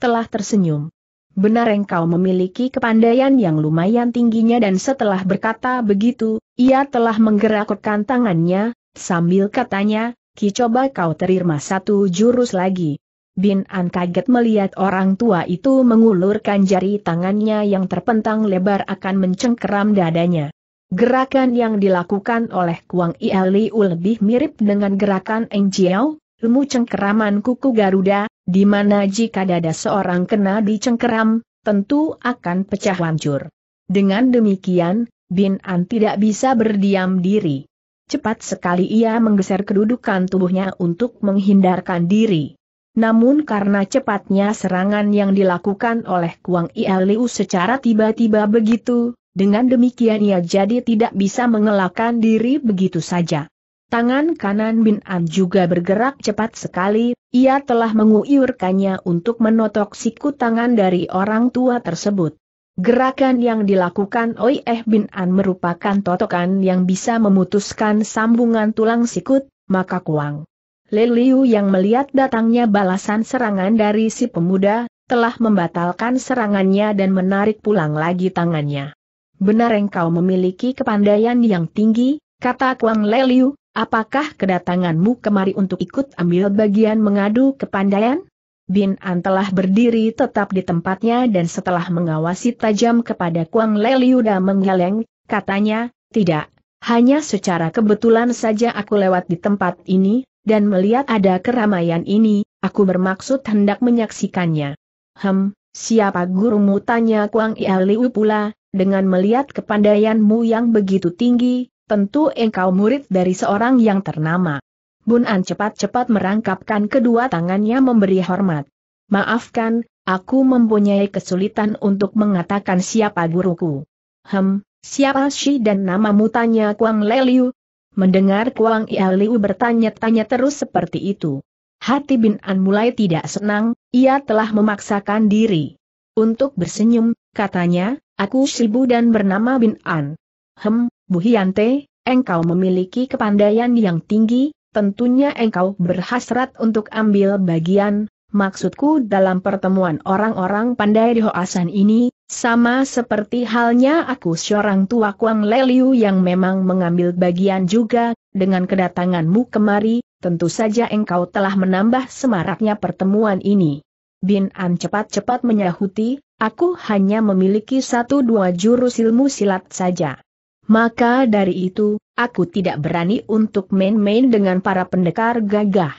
telah tersenyum. Benar engkau memiliki kepandaian yang lumayan tingginya dan setelah berkata begitu, ia telah menggerakkan tangannya, sambil katanya, Ki coba kau terima satu jurus lagi. Bin An kaget melihat orang tua itu mengulurkan jari tangannya yang terpentang lebar akan mencengkeram dadanya. Gerakan yang dilakukan oleh Kuang Ieliu lebih mirip dengan gerakan Eng Jiao, ilmu cengkeraman kuku Garuda, di mana jika dada seorang kena dicengkeram, tentu akan pecah hancur. Dengan demikian, Bin An tidak bisa berdiam diri. Cepat sekali ia menggeser kedudukan tubuhnya untuk menghindarkan diri. Namun karena cepatnya serangan yang dilakukan oleh Kuang Ieliu secara tiba-tiba begitu, dengan demikian ia jadi tidak bisa mengelakkan diri begitu saja. Tangan kanan Bin An juga bergerak cepat sekali, ia telah menguyurkannya untuk menotok siku tangan dari orang tua tersebut. Gerakan yang dilakukan Oi Eh Bin An merupakan totokan yang bisa memutuskan sambungan tulang sikut, maka kuang. Leliu yang melihat datangnya balasan serangan dari si pemuda, telah membatalkan serangannya dan menarik pulang lagi tangannya benar engkau memiliki kepandaian yang tinggi, kata Kuang Leliu, apakah kedatanganmu kemari untuk ikut ambil bagian mengadu kepandaian? Bin An telah berdiri tetap di tempatnya dan setelah mengawasi tajam kepada Kuang Leliu, dan menggeleng, katanya, tidak, hanya secara kebetulan saja aku lewat di tempat ini, dan melihat ada keramaian ini, aku bermaksud hendak menyaksikannya. Hem, siapa gurumu tanya Kuang Leliu pula, dengan melihat kepandaianmu yang begitu tinggi, tentu engkau murid dari seorang yang ternama. Bun an cepat-cepat merangkapkan kedua tangannya memberi hormat. Maafkan, aku mempunyai kesulitan untuk mengatakan siapa guruku. Hem, siapa si dan nama mutanya Kuang Leliu? Mendengar Kuang Liu bertanya-tanya terus seperti itu. Hati Bin An mulai tidak senang, ia telah memaksakan diri. Untuk bersenyum, Katanya, aku Sibu dan bernama Bin An. Hem, Bu Hyante, engkau memiliki kepandaian yang tinggi, tentunya engkau berhasrat untuk ambil bagian, maksudku dalam pertemuan orang-orang pandai di Hoasan ini, sama seperti halnya aku seorang tua Kuang Leliu yang memang mengambil bagian juga, dengan kedatanganmu kemari, tentu saja engkau telah menambah semaraknya pertemuan ini. Bin An cepat-cepat menyahuti, Aku hanya memiliki satu dua jurus ilmu silat saja. Maka dari itu, aku tidak berani untuk main-main dengan para pendekar gagah.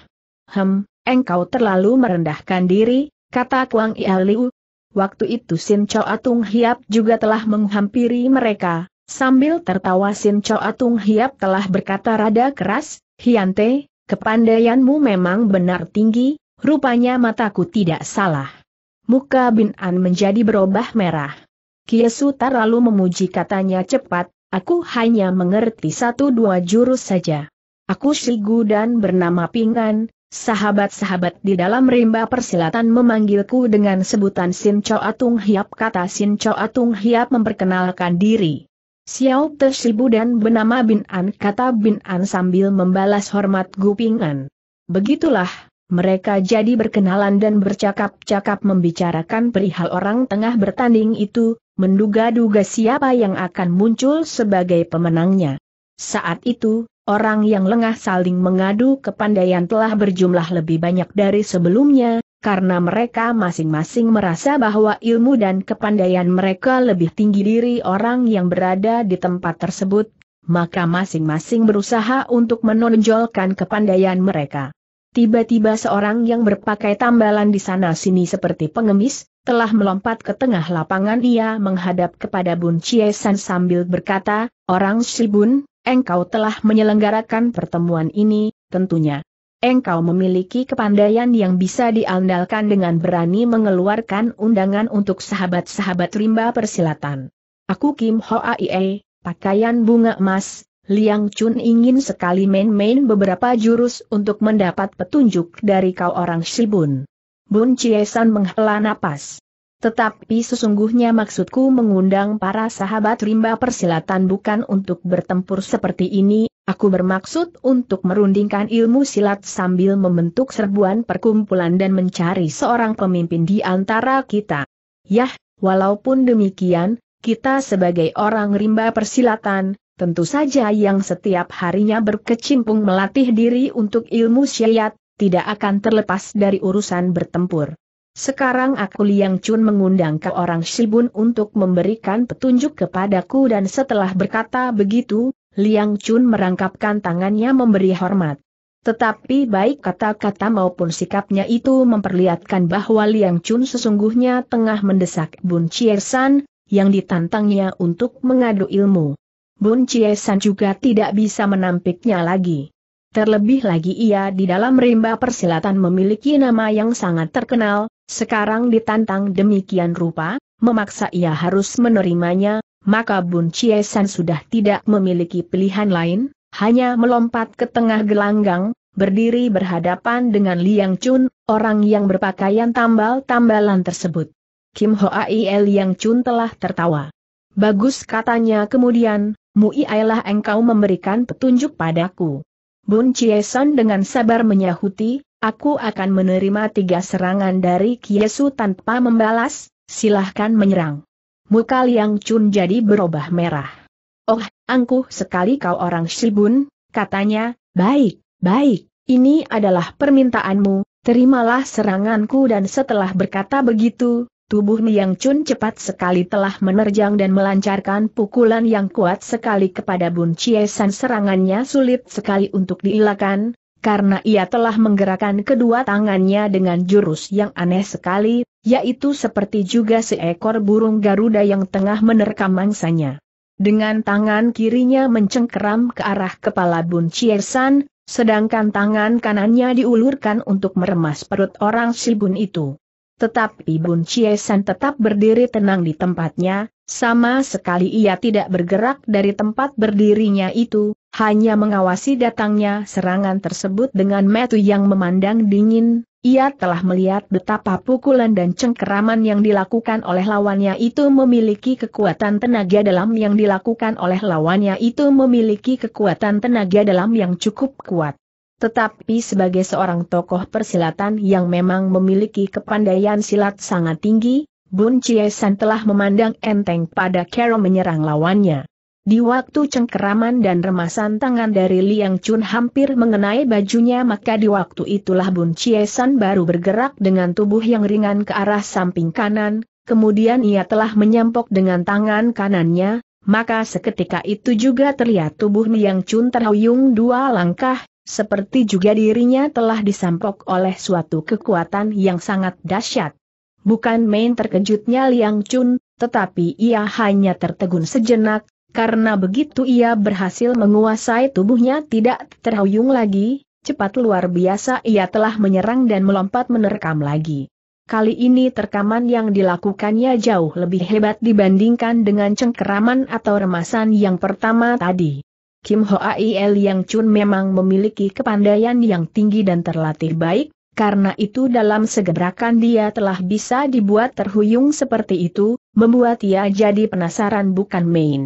Hem, engkau terlalu merendahkan diri, kata Kuang Ia Liu. Waktu itu Sin Chow Atung Hiap juga telah menghampiri mereka, sambil tertawa Sin Chow Atung Hiap telah berkata rada keras, Hiante, kepandaianmu memang benar tinggi, rupanya mataku tidak salah. Muka Bin An menjadi berubah merah. Kiesu lalu memuji katanya cepat, aku hanya mengerti satu dua jurus saja. Aku Shigu dan bernama Pingan, sahabat-sahabat di dalam rimba persilatan memanggilku dengan sebutan Sin Chow Atung Hiap kata Sin Chow Atung Hiap memperkenalkan diri. Xiao Te Shibu dan bernama Bin An kata Bin An sambil membalas hormat Gu Pingan. Begitulah, mereka jadi berkenalan dan bercakap-cakap membicarakan perihal orang tengah bertanding itu, menduga-duga siapa yang akan muncul sebagai pemenangnya. Saat itu, orang yang lengah saling mengadu kepandaian telah berjumlah lebih banyak dari sebelumnya, karena mereka masing-masing merasa bahwa ilmu dan kepandaian mereka lebih tinggi diri orang yang berada di tempat tersebut, maka masing-masing berusaha untuk menonjolkan kepandaian mereka. Tiba-tiba seorang yang berpakai tambalan di sana-sini seperti pengemis, telah melompat ke tengah lapangan ia menghadap kepada Bun Chiesan sambil berkata, Orang Shibun, engkau telah menyelenggarakan pertemuan ini, tentunya. Engkau memiliki kepandaian yang bisa diandalkan dengan berani mengeluarkan undangan untuk sahabat-sahabat rimba persilatan. Aku Kim Hoa Ie, pakaian bunga emas, Liang Chun ingin sekali main-main beberapa jurus untuk mendapat petunjuk dari kau orang Shibun. Bun Chiesan menghela napas. Tetapi sesungguhnya maksudku mengundang para sahabat rimba persilatan bukan untuk bertempur seperti ini, aku bermaksud untuk merundingkan ilmu silat sambil membentuk serbuan perkumpulan dan mencari seorang pemimpin di antara kita. Yah, walaupun demikian, kita sebagai orang rimba persilatan, tentu saja yang setiap harinya berkecimpung melatih diri untuk ilmu syariat, tidak akan terlepas dari urusan bertempur. Sekarang aku Liang Chun mengundang ke orang Shibun untuk memberikan petunjuk kepadaku dan setelah berkata begitu, Liang Chun merangkapkan tangannya memberi hormat. Tetapi baik kata-kata maupun sikapnya itu memperlihatkan bahwa Liang Chun sesungguhnya tengah mendesak Bun Chiesan, yang ditantangnya untuk mengadu ilmu. Bun San juga tidak bisa menampiknya lagi. Terlebih lagi ia di dalam rimba persilatan memiliki nama yang sangat terkenal, sekarang ditantang demikian rupa, memaksa ia harus menerimanya, maka Bun San sudah tidak memiliki pilihan lain, hanya melompat ke tengah gelanggang, berdiri berhadapan dengan Liang Chun, orang yang berpakaian tambal-tambalan tersebut. Kim Hoa Il Liang Chun telah tertawa. Bagus katanya kemudian, muiailah engkau memberikan petunjuk padaku. Bun Chieson dengan sabar menyahuti, aku akan menerima tiga serangan dari Kiesu tanpa membalas, silahkan menyerang. Muka Liang Chun jadi berubah merah. Oh, angkuh sekali kau orang Shibun, katanya, baik, baik, ini adalah permintaanmu, terimalah seranganku dan setelah berkata begitu, Tubuh Niang Chun cepat sekali telah menerjang dan melancarkan pukulan yang kuat sekali kepada Bun San serangannya sulit sekali untuk dielakkan, karena ia telah menggerakkan kedua tangannya dengan jurus yang aneh sekali, yaitu seperti juga seekor burung Garuda yang tengah menerkam mangsanya. Dengan tangan kirinya mencengkeram ke arah kepala Bun San, sedangkan tangan kanannya diulurkan untuk meremas perut orang Sibun itu. Tetapi Bun Chie San tetap berdiri tenang di tempatnya, sama sekali ia tidak bergerak dari tempat berdirinya itu, hanya mengawasi datangnya serangan tersebut dengan metu yang memandang dingin, ia telah melihat betapa pukulan dan cengkeraman yang dilakukan oleh lawannya itu memiliki kekuatan tenaga dalam yang dilakukan oleh lawannya itu memiliki kekuatan tenaga dalam yang cukup kuat. Tetapi sebagai seorang tokoh persilatan yang memang memiliki kepandaian silat sangat tinggi, Bun San telah memandang enteng pada Carol menyerang lawannya. Di waktu cengkeraman dan remasan tangan dari Liang Chun hampir mengenai bajunya maka di waktu itulah Bun San baru bergerak dengan tubuh yang ringan ke arah samping kanan, kemudian ia telah menyampok dengan tangan kanannya, maka seketika itu juga terlihat tubuh Liang Chun terhuyung dua langkah, seperti juga dirinya telah disampok oleh suatu kekuatan yang sangat dahsyat. Bukan main terkejutnya Liang Chun, tetapi ia hanya tertegun sejenak, karena begitu ia berhasil menguasai tubuhnya tidak terhuyung lagi, cepat luar biasa ia telah menyerang dan melompat menerkam lagi. Kali ini terkaman yang dilakukannya jauh lebih hebat dibandingkan dengan cengkeraman atau remasan yang pertama tadi. Kim AIL Yang Chun memang memiliki kepandaian yang tinggi dan terlatih baik, karena itu dalam segerakan dia telah bisa dibuat terhuyung seperti itu, membuat ia jadi penasaran bukan main.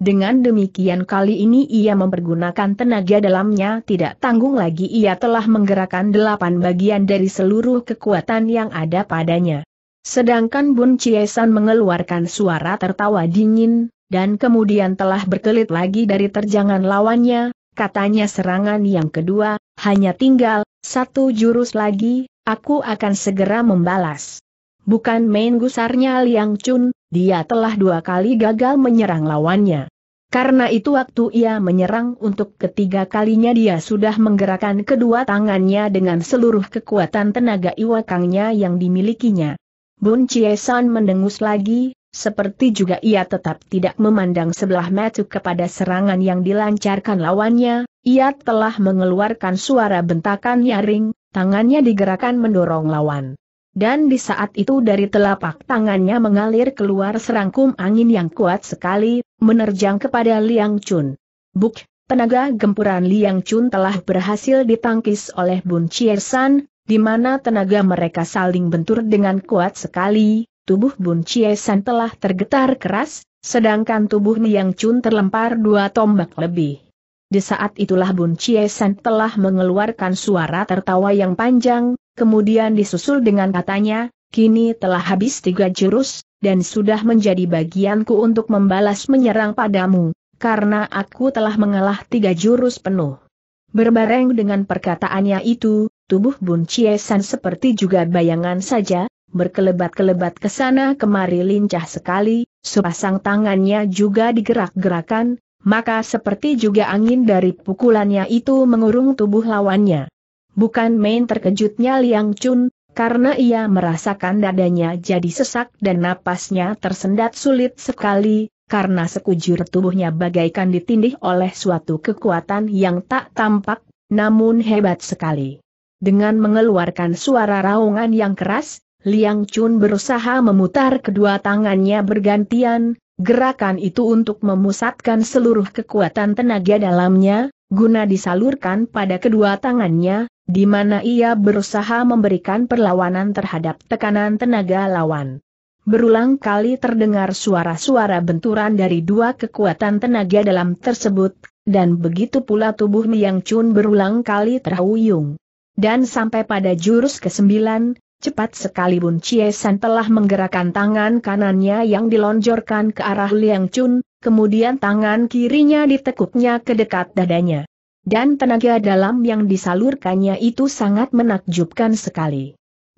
Dengan demikian kali ini ia mempergunakan tenaga dalamnya tidak tanggung lagi ia telah menggerakkan delapan bagian dari seluruh kekuatan yang ada padanya. Sedangkan Bun Chiesan mengeluarkan suara tertawa dingin, dan kemudian telah berkelit lagi dari terjangan lawannya, katanya serangan yang kedua, hanya tinggal, satu jurus lagi, aku akan segera membalas. Bukan main gusarnya Liang Chun, dia telah dua kali gagal menyerang lawannya. Karena itu waktu ia menyerang untuk ketiga kalinya dia sudah menggerakkan kedua tangannya dengan seluruh kekuatan tenaga iwakangnya yang dimilikinya. Bun Chiesan mendengus lagi, seperti juga ia tetap tidak memandang sebelah mata kepada serangan yang dilancarkan lawannya, ia telah mengeluarkan suara bentakan nyaring, tangannya digerakkan mendorong lawan. Dan di saat itu dari telapak tangannya mengalir keluar serangkum angin yang kuat sekali, menerjang kepada Liang Chun. Buk, tenaga gempuran Liang Chun telah berhasil ditangkis oleh Bun Chiesan, di mana tenaga mereka saling bentur dengan kuat sekali, tubuh Bun Chie telah tergetar keras, sedangkan tubuh Niang Chun terlempar dua tombak lebih. Di saat itulah Bun Chie telah mengeluarkan suara tertawa yang panjang, kemudian disusul dengan katanya, kini telah habis tiga jurus, dan sudah menjadi bagianku untuk membalas menyerang padamu, karena aku telah mengalah tiga jurus penuh. Berbareng dengan perkataannya itu, tubuh Bun Chie seperti juga bayangan saja, berkelebat-kelebat ke sana kemari lincah sekali, sepasang tangannya juga digerak-gerakan, maka seperti juga angin dari pukulannya itu mengurung tubuh lawannya. Bukan main terkejutnya Liang Chun, karena ia merasakan dadanya jadi sesak dan napasnya tersendat sulit sekali, karena sekujur tubuhnya bagaikan ditindih oleh suatu kekuatan yang tak tampak, namun hebat sekali. Dengan mengeluarkan suara raungan yang keras, Liang Chun berusaha memutar kedua tangannya bergantian, gerakan itu untuk memusatkan seluruh kekuatan tenaga dalamnya, guna disalurkan pada kedua tangannya, di mana ia berusaha memberikan perlawanan terhadap tekanan tenaga lawan. Berulang kali terdengar suara-suara benturan dari dua kekuatan tenaga dalam tersebut, dan begitu pula tubuh Liang Chun berulang kali terhuyung. Dan sampai pada jurus ke-9, Cepat sekali Bun Chie telah menggerakkan tangan kanannya yang dilonjorkan ke arah Liang Chun, kemudian tangan kirinya ditekuknya ke dekat dadanya. Dan tenaga dalam yang disalurkannya itu sangat menakjubkan sekali.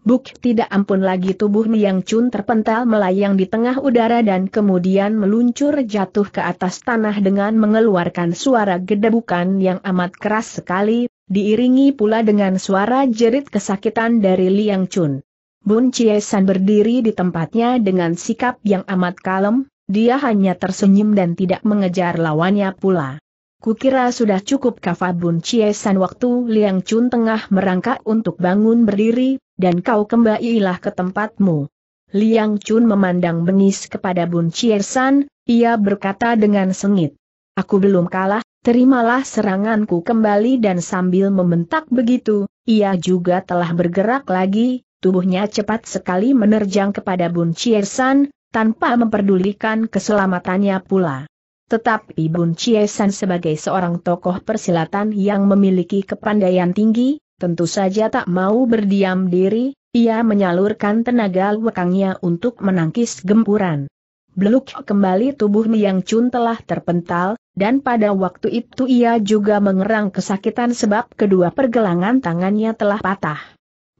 Buk tidak ampun lagi tubuh Miang Chun terpental melayang di tengah udara dan kemudian meluncur jatuh ke atas tanah dengan mengeluarkan suara gedebukan yang amat keras sekali, diiringi pula dengan suara jerit kesakitan dari Liang Chun. Bun San berdiri di tempatnya dengan sikap yang amat kalem, dia hanya tersenyum dan tidak mengejar lawannya pula. Kukira sudah cukup Bun Chie San waktu Liang Chun tengah merangkak untuk bangun berdiri, dan kau kembalilah ke tempatmu. Liang Chun memandang bengis kepada Bun Chiesan, ia berkata dengan sengit. Aku belum kalah, terimalah seranganku kembali dan sambil membentak begitu, ia juga telah bergerak lagi, tubuhnya cepat sekali menerjang kepada Bun Chiesan, tanpa memperdulikan keselamatannya pula. Tetapi Bun Chiesan sebagai seorang tokoh persilatan yang memiliki kepandaian tinggi, tentu saja tak mau berdiam diri, ia menyalurkan tenaga lekangnya untuk menangkis gempuran. Beluk kembali tubuh Miang Chun telah terpental, dan pada waktu itu ia juga mengerang kesakitan sebab kedua pergelangan tangannya telah patah.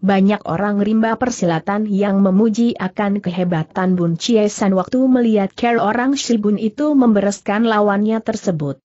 Banyak orang rimba persilatan yang memuji akan kehebatan Bun Chiesan waktu melihat care orang Shibun itu membereskan lawannya tersebut.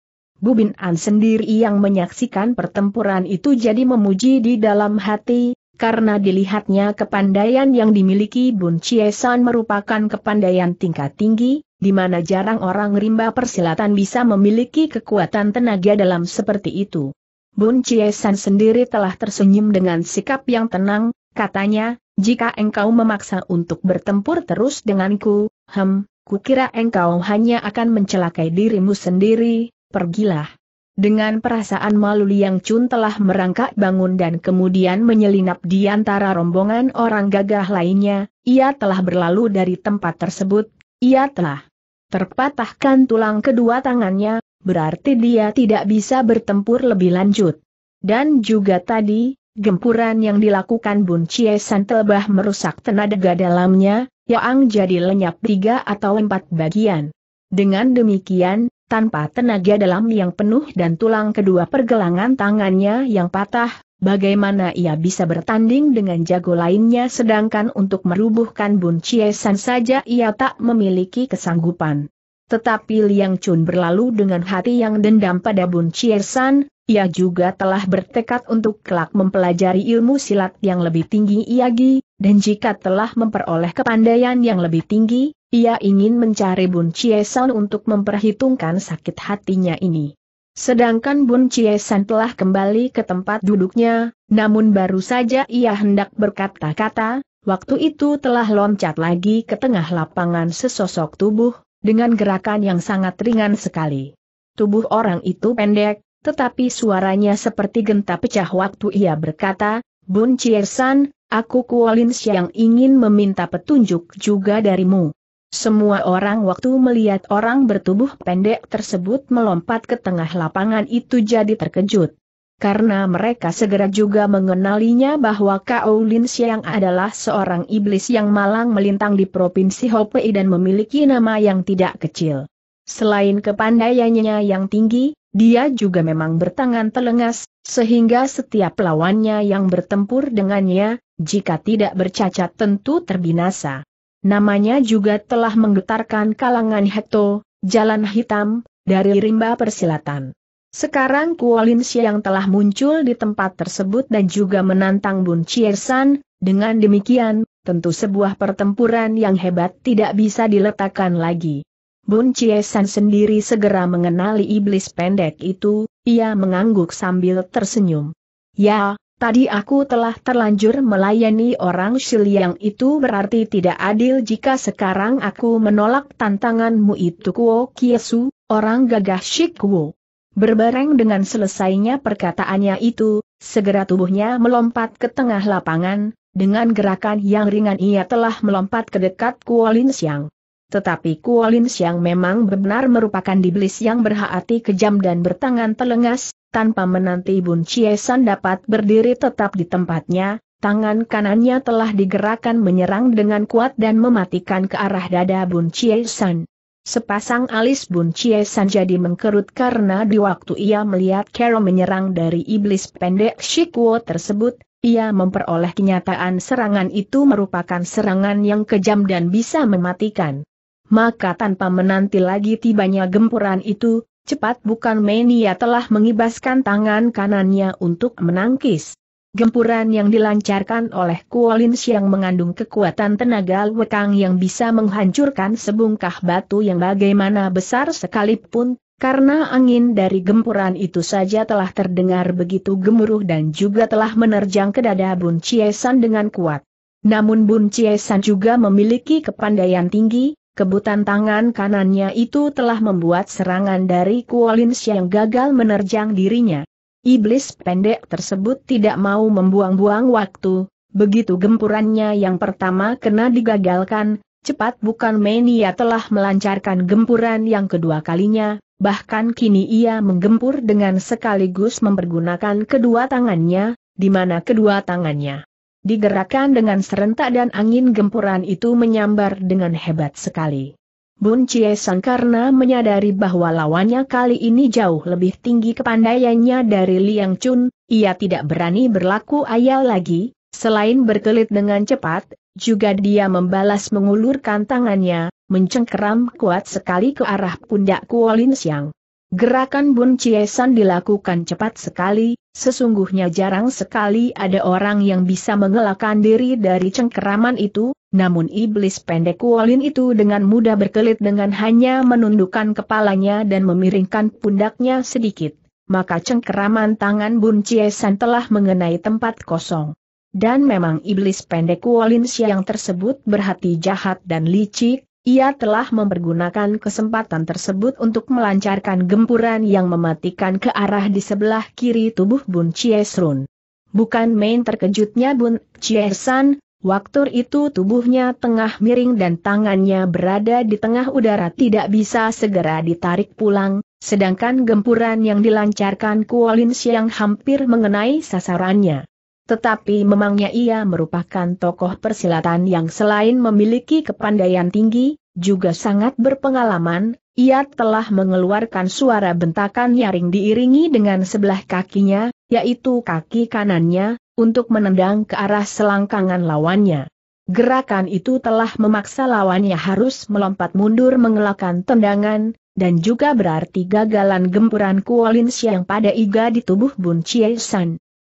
Bubin An sendiri yang menyaksikan pertempuran itu jadi memuji di dalam hati, karena dilihatnya kepandaian yang dimiliki Bun San merupakan kepandaian tingkat tinggi, di mana jarang orang rimba persilatan bisa memiliki kekuatan tenaga dalam seperti itu. Bun San sendiri telah tersenyum dengan sikap yang tenang, katanya, jika engkau memaksa untuk bertempur terus denganku, hem, kukira engkau hanya akan mencelakai dirimu sendiri, pergilah. Dengan perasaan malu Liang Chun telah merangkak bangun dan kemudian menyelinap di antara rombongan orang gagah lainnya, ia telah berlalu dari tempat tersebut, ia telah terpatahkan tulang kedua tangannya, berarti dia tidak bisa bertempur lebih lanjut. Dan juga tadi, gempuran yang dilakukan Bun Chie San telah merusak tenaga dalamnya, yang jadi lenyap tiga atau empat bagian. Dengan demikian, tanpa tenaga dalam yang penuh dan tulang kedua pergelangan tangannya yang patah, bagaimana ia bisa bertanding dengan jago lainnya sedangkan untuk merubuhkan Bun San saja ia tak memiliki kesanggupan. Tetapi Liang Chun berlalu dengan hati yang dendam pada Bun San, ia juga telah bertekad untuk kelak mempelajari ilmu silat yang lebih tinggi Iagi, dan jika telah memperoleh kepandaian yang lebih tinggi, ia ingin mencari Bun Chiesan untuk memperhitungkan sakit hatinya ini. Sedangkan Bun Chiesan telah kembali ke tempat duduknya, namun baru saja ia hendak berkata-kata, waktu itu telah loncat lagi ke tengah lapangan sesosok tubuh, dengan gerakan yang sangat ringan sekali. Tubuh orang itu pendek, tetapi suaranya seperti genta pecah waktu ia berkata, Bun Chiesan, aku Kuolin yang ingin meminta petunjuk juga darimu. Semua orang waktu melihat orang bertubuh pendek tersebut melompat ke tengah lapangan itu jadi terkejut. Karena mereka segera juga mengenalinya bahwa Kao Lin Xiang adalah seorang iblis yang malang melintang di Provinsi Hopei dan memiliki nama yang tidak kecil. Selain kepandaiannya yang tinggi, dia juga memang bertangan telengas, sehingga setiap lawannya yang bertempur dengannya, jika tidak bercacat tentu terbinasa. Namanya juga telah menggetarkan kalangan Hekto, Jalan Hitam, dari rimba persilatan. Sekarang Kualin yang telah muncul di tempat tersebut dan juga menantang Bun Chiesan, dengan demikian, tentu sebuah pertempuran yang hebat tidak bisa diletakkan lagi. Bun Chiesan sendiri segera mengenali iblis pendek itu, ia mengangguk sambil tersenyum. Ya, Tadi aku telah terlanjur melayani orang Shiliang itu berarti tidak adil jika sekarang aku menolak tantanganmu itu Kuo Kiesu, orang gagah Shikuo. Berbareng dengan selesainya perkataannya itu, segera tubuhnya melompat ke tengah lapangan, dengan gerakan yang ringan ia telah melompat ke dekat Kuo Lin Xiang. Tetapi Kuo Lin Xiang memang benar merupakan diblis yang berhati kejam dan bertangan telengas, tanpa menanti Bun Chiesan dapat berdiri tetap di tempatnya, tangan kanannya telah digerakkan menyerang dengan kuat dan mematikan ke arah dada Bun Chiesan. Sepasang alis Bun Chiesan jadi mengkerut karena di waktu ia melihat Kero menyerang dari iblis pendek Shikuo tersebut, ia memperoleh kenyataan serangan itu merupakan serangan yang kejam dan bisa mematikan. Maka tanpa menanti lagi tibanya gempuran itu, Cepat bukan main ia telah mengibaskan tangan kanannya untuk menangkis. Gempuran yang dilancarkan oleh Kuolin yang mengandung kekuatan tenaga lwekang yang bisa menghancurkan sebungkah batu yang bagaimana besar sekalipun, karena angin dari gempuran itu saja telah terdengar begitu gemuruh dan juga telah menerjang ke dada Bun Chiesan dengan kuat. Namun Bun Chiesan juga memiliki kepandaian tinggi, Kebutan tangan kanannya itu telah membuat serangan dari Kuolin yang gagal menerjang dirinya. Iblis pendek tersebut tidak mau membuang-buang waktu, begitu gempurannya yang pertama kena digagalkan, cepat bukan main ia telah melancarkan gempuran yang kedua kalinya, bahkan kini ia menggempur dengan sekaligus mempergunakan kedua tangannya, di mana kedua tangannya Digerakkan dengan serentak dan angin gempuran itu menyambar dengan hebat sekali. Bun Chie Sang karena menyadari bahwa lawannya kali ini jauh lebih tinggi kepandaiannya dari Liang Chun, ia tidak berani berlaku ayal lagi, selain berkelit dengan cepat, juga dia membalas mengulurkan tangannya, mencengkeram kuat sekali ke arah pundak Lin Siang. Gerakan Bun Chiesan dilakukan cepat sekali, Sesungguhnya jarang sekali ada orang yang bisa mengelakkan diri dari cengkeraman itu, namun iblis pendek Kualin itu dengan mudah berkelit dengan hanya menundukkan kepalanya dan memiringkan pundaknya sedikit. Maka cengkeraman tangan Bun Chiesan telah mengenai tempat kosong. Dan memang iblis pendek Kualin Siang tersebut berhati jahat dan licik, ia telah mempergunakan kesempatan tersebut untuk melancarkan gempuran yang mematikan ke arah di sebelah kiri tubuh Bun Chiesrun. Bukan main terkejutnya Bun Chiesan, waktu itu tubuhnya tengah miring dan tangannya berada di tengah udara tidak bisa segera ditarik pulang, sedangkan gempuran yang dilancarkan Kualin Siang hampir mengenai sasarannya. Tetapi memangnya ia merupakan tokoh persilatan yang selain memiliki kepandaian tinggi, juga sangat berpengalaman, ia telah mengeluarkan suara bentakan nyaring diiringi dengan sebelah kakinya, yaitu kaki kanannya, untuk menendang ke arah selangkangan lawannya. Gerakan itu telah memaksa lawannya harus melompat mundur mengelakkan tendangan, dan juga berarti gagalan gempuran Kuolin yang pada iga di tubuh Bun Chie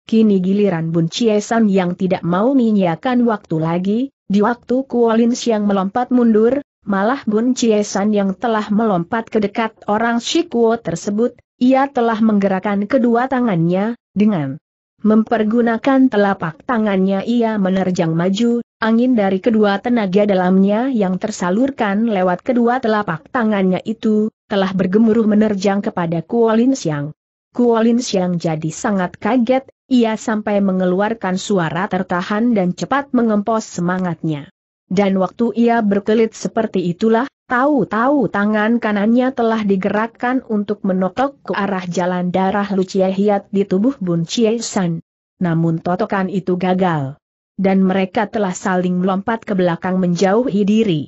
Kini giliran Bun Chiesan yang tidak mau menyiakan waktu lagi, di waktu Kuolin Siang melompat mundur, malah Bun Chiesan yang telah melompat ke dekat orang Shikuo tersebut, ia telah menggerakkan kedua tangannya, dengan mempergunakan telapak tangannya ia menerjang maju, angin dari kedua tenaga dalamnya yang tersalurkan lewat kedua telapak tangannya itu, telah bergemuruh menerjang kepada Kuolin Siang. Kuolin Siang jadi sangat kaget, ia sampai mengeluarkan suara tertahan dan cepat mengempos semangatnya. Dan waktu ia berkelit seperti itulah, tahu-tahu tangan kanannya telah digerakkan untuk menotok ke arah jalan darah Lucia Hiat di tubuh Bun Chie San. Namun totokan itu gagal. Dan mereka telah saling melompat ke belakang menjauhi diri.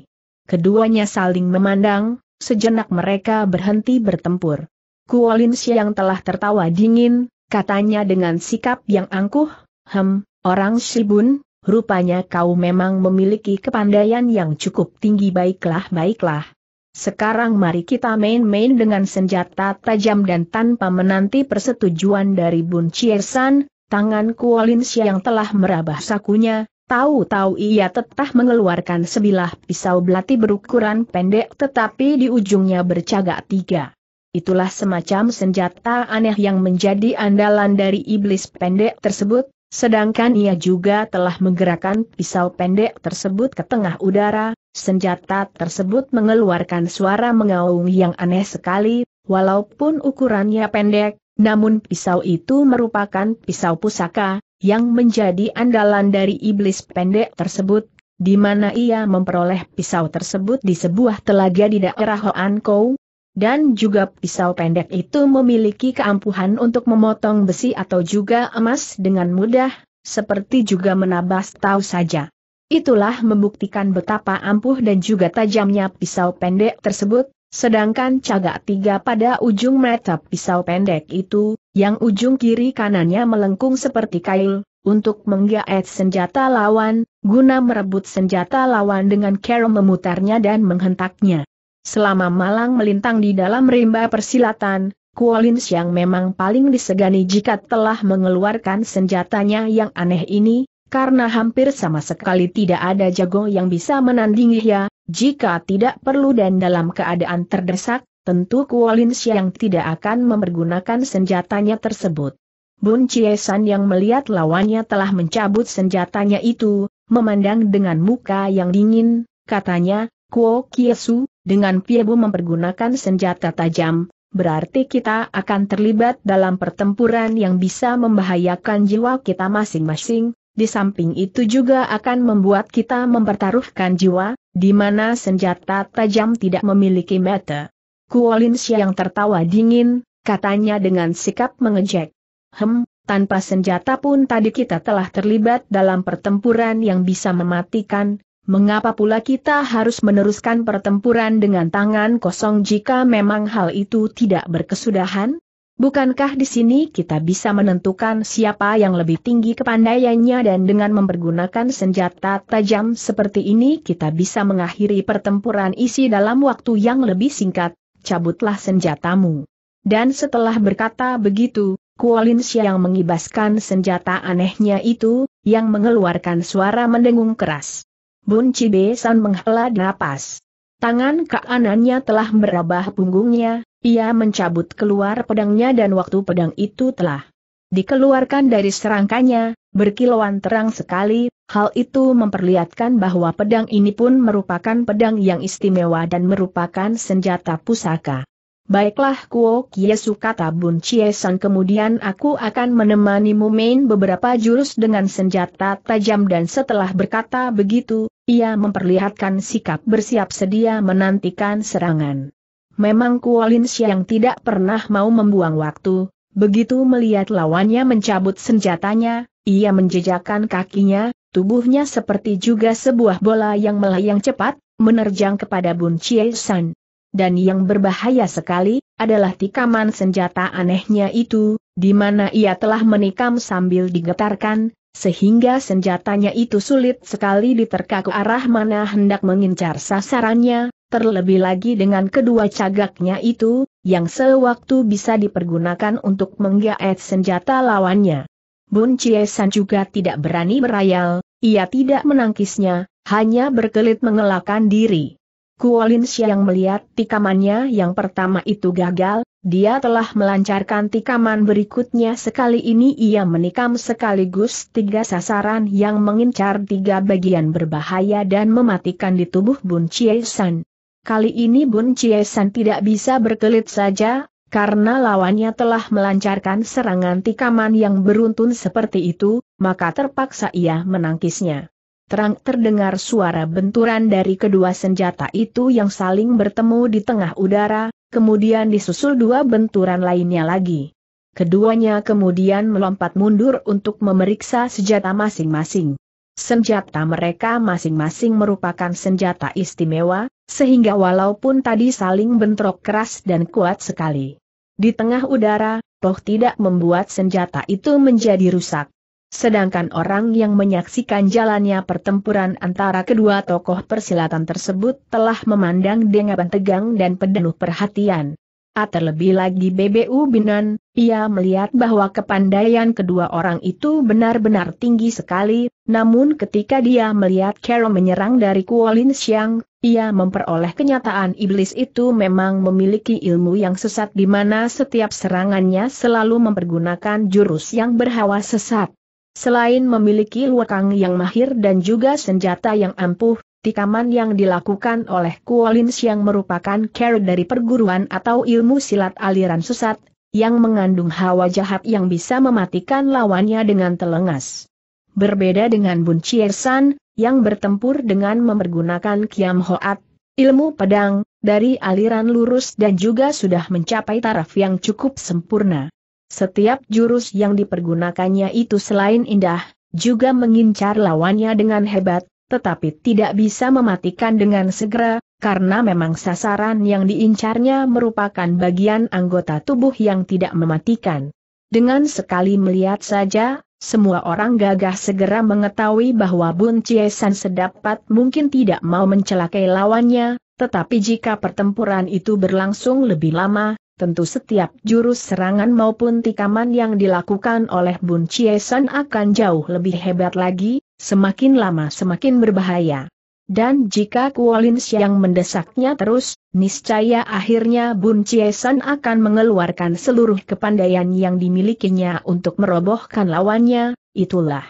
Keduanya saling memandang, sejenak mereka berhenti bertempur. Kuolin yang telah tertawa dingin, katanya dengan sikap yang angkuh, hem, orang Shibun, rupanya kau memang memiliki kepandaian yang cukup tinggi baiklah-baiklah. Sekarang mari kita main-main dengan senjata tajam dan tanpa menanti persetujuan dari Bun Chiersan, tangan Kuolin yang telah merabah sakunya, Tahu-tahu ia tetap mengeluarkan sebilah pisau belati berukuran pendek tetapi di ujungnya bercagak tiga itulah semacam senjata aneh yang menjadi andalan dari iblis pendek tersebut, sedangkan ia juga telah menggerakkan pisau pendek tersebut ke tengah udara, senjata tersebut mengeluarkan suara mengaung yang aneh sekali, walaupun ukurannya pendek, namun pisau itu merupakan pisau pusaka, yang menjadi andalan dari iblis pendek tersebut di mana ia memperoleh pisau tersebut di sebuah telaga di daerah Kou, dan juga pisau pendek itu memiliki keampuhan untuk memotong besi atau juga emas dengan mudah, seperti juga menabas tahu saja. Itulah membuktikan betapa ampuh dan juga tajamnya pisau pendek tersebut, Sedangkan cagak tiga pada ujung mata pisau pendek itu, yang ujung kiri kanannya melengkung seperti kail, untuk menggaet senjata lawan, guna merebut senjata lawan dengan cara memutarnya dan menghentaknya. Selama Malang melintang di dalam rimba persilatan, Kuolins yang memang paling disegani jika telah mengeluarkan senjatanya yang aneh ini, karena hampir sama sekali tidak ada jago yang bisa menandingi ya, jika tidak perlu dan dalam keadaan terdesak, tentu Kuolins yang tidak akan mempergunakan senjatanya tersebut. Bun Chiesan yang melihat lawannya telah mencabut senjatanya itu, memandang dengan muka yang dingin, katanya, Kuo Kiesu, dengan Piebu mempergunakan senjata tajam, berarti kita akan terlibat dalam pertempuran yang bisa membahayakan jiwa kita masing-masing, di samping itu juga akan membuat kita mempertaruhkan jiwa, di mana senjata tajam tidak memiliki mata. Kuolin yang tertawa dingin, katanya dengan sikap mengejek. Hem, tanpa senjata pun tadi kita telah terlibat dalam pertempuran yang bisa mematikan, Mengapa pula kita harus meneruskan pertempuran dengan tangan kosong jika memang hal itu tidak berkesudahan? Bukankah di sini kita bisa menentukan siapa yang lebih tinggi kepandaiannya dan dengan mempergunakan senjata tajam seperti ini kita bisa mengakhiri pertempuran isi dalam waktu yang lebih singkat, cabutlah senjatamu. Dan setelah berkata begitu, Kualin yang mengibaskan senjata anehnya itu, yang mengeluarkan suara mendengung keras. Bun Cibe San menghela napas. Tangan kanannya telah merabah punggungnya, ia mencabut keluar pedangnya dan waktu pedang itu telah dikeluarkan dari serangkanya, berkilauan terang sekali, hal itu memperlihatkan bahwa pedang ini pun merupakan pedang yang istimewa dan merupakan senjata pusaka. Baiklah Kuo Kiesu kata Bun Chiesan kemudian aku akan menemanimu main beberapa jurus dengan senjata tajam dan setelah berkata begitu, ia memperlihatkan sikap bersiap sedia menantikan serangan. Memang Kualin Siang tidak pernah mau membuang waktu, begitu melihat lawannya mencabut senjatanya, ia menjejakkan kakinya, tubuhnya seperti juga sebuah bola yang melayang cepat, menerjang kepada Bun Chie San. Dan yang berbahaya sekali, adalah tikaman senjata anehnya itu, di mana ia telah menikam sambil digetarkan, sehingga senjatanya itu sulit sekali diterka arah mana hendak mengincar sasarannya, terlebih lagi dengan kedua cagaknya itu, yang sewaktu bisa dipergunakan untuk menggaet senjata lawannya. Bun Chiesan juga tidak berani berayal, ia tidak menangkisnya, hanya berkelit mengelakkan diri. Kuolin Siang melihat tikamannya yang pertama itu gagal, dia telah melancarkan tikaman berikutnya sekali ini ia menikam sekaligus tiga sasaran yang mengincar tiga bagian berbahaya dan mematikan di tubuh Bun Chie San. Kali ini Bun Chie San tidak bisa berkelit saja, karena lawannya telah melancarkan serangan tikaman yang beruntun seperti itu, maka terpaksa ia menangkisnya terang terdengar suara benturan dari kedua senjata itu yang saling bertemu di tengah udara, kemudian disusul dua benturan lainnya lagi. Keduanya kemudian melompat mundur untuk memeriksa senjata masing-masing. Senjata mereka masing-masing merupakan senjata istimewa, sehingga walaupun tadi saling bentrok keras dan kuat sekali. Di tengah udara, toh tidak membuat senjata itu menjadi rusak. Sedangkan orang yang menyaksikan jalannya pertempuran antara kedua tokoh persilatan tersebut telah memandang dengan tegang dan penuh perhatian. A ah, terlebih lagi BBU Binan, ia melihat bahwa kepandaian kedua orang itu benar-benar tinggi sekali, namun ketika dia melihat Carol menyerang dari Kuolin Siang, ia memperoleh kenyataan iblis itu memang memiliki ilmu yang sesat di mana setiap serangannya selalu mempergunakan jurus yang berhawa sesat. Selain memiliki luakang yang mahir dan juga senjata yang ampuh, tikaman yang dilakukan oleh Kuolins yang merupakan care dari perguruan atau ilmu silat aliran susat yang mengandung hawa jahat yang bisa mematikan lawannya dengan telengas. Berbeda dengan Bun Chiesan, yang bertempur dengan mempergunakan Kiam Hoat, ilmu pedang, dari aliran lurus dan juga sudah mencapai taraf yang cukup sempurna. Setiap jurus yang dipergunakannya itu selain indah, juga mengincar lawannya dengan hebat, tetapi tidak bisa mematikan dengan segera, karena memang sasaran yang diincarnya merupakan bagian anggota tubuh yang tidak mematikan. Dengan sekali melihat saja, semua orang gagah segera mengetahui bahwa Bun San sedapat mungkin tidak mau mencelakai lawannya, tetapi jika pertempuran itu berlangsung lebih lama, tentu setiap jurus serangan maupun tikaman yang dilakukan oleh Bun Chiesan akan jauh lebih hebat lagi, semakin lama semakin berbahaya. Dan jika Kuolin yang mendesaknya terus, niscaya akhirnya Bun Chiesan akan mengeluarkan seluruh kepandaian yang dimilikinya untuk merobohkan lawannya, itulah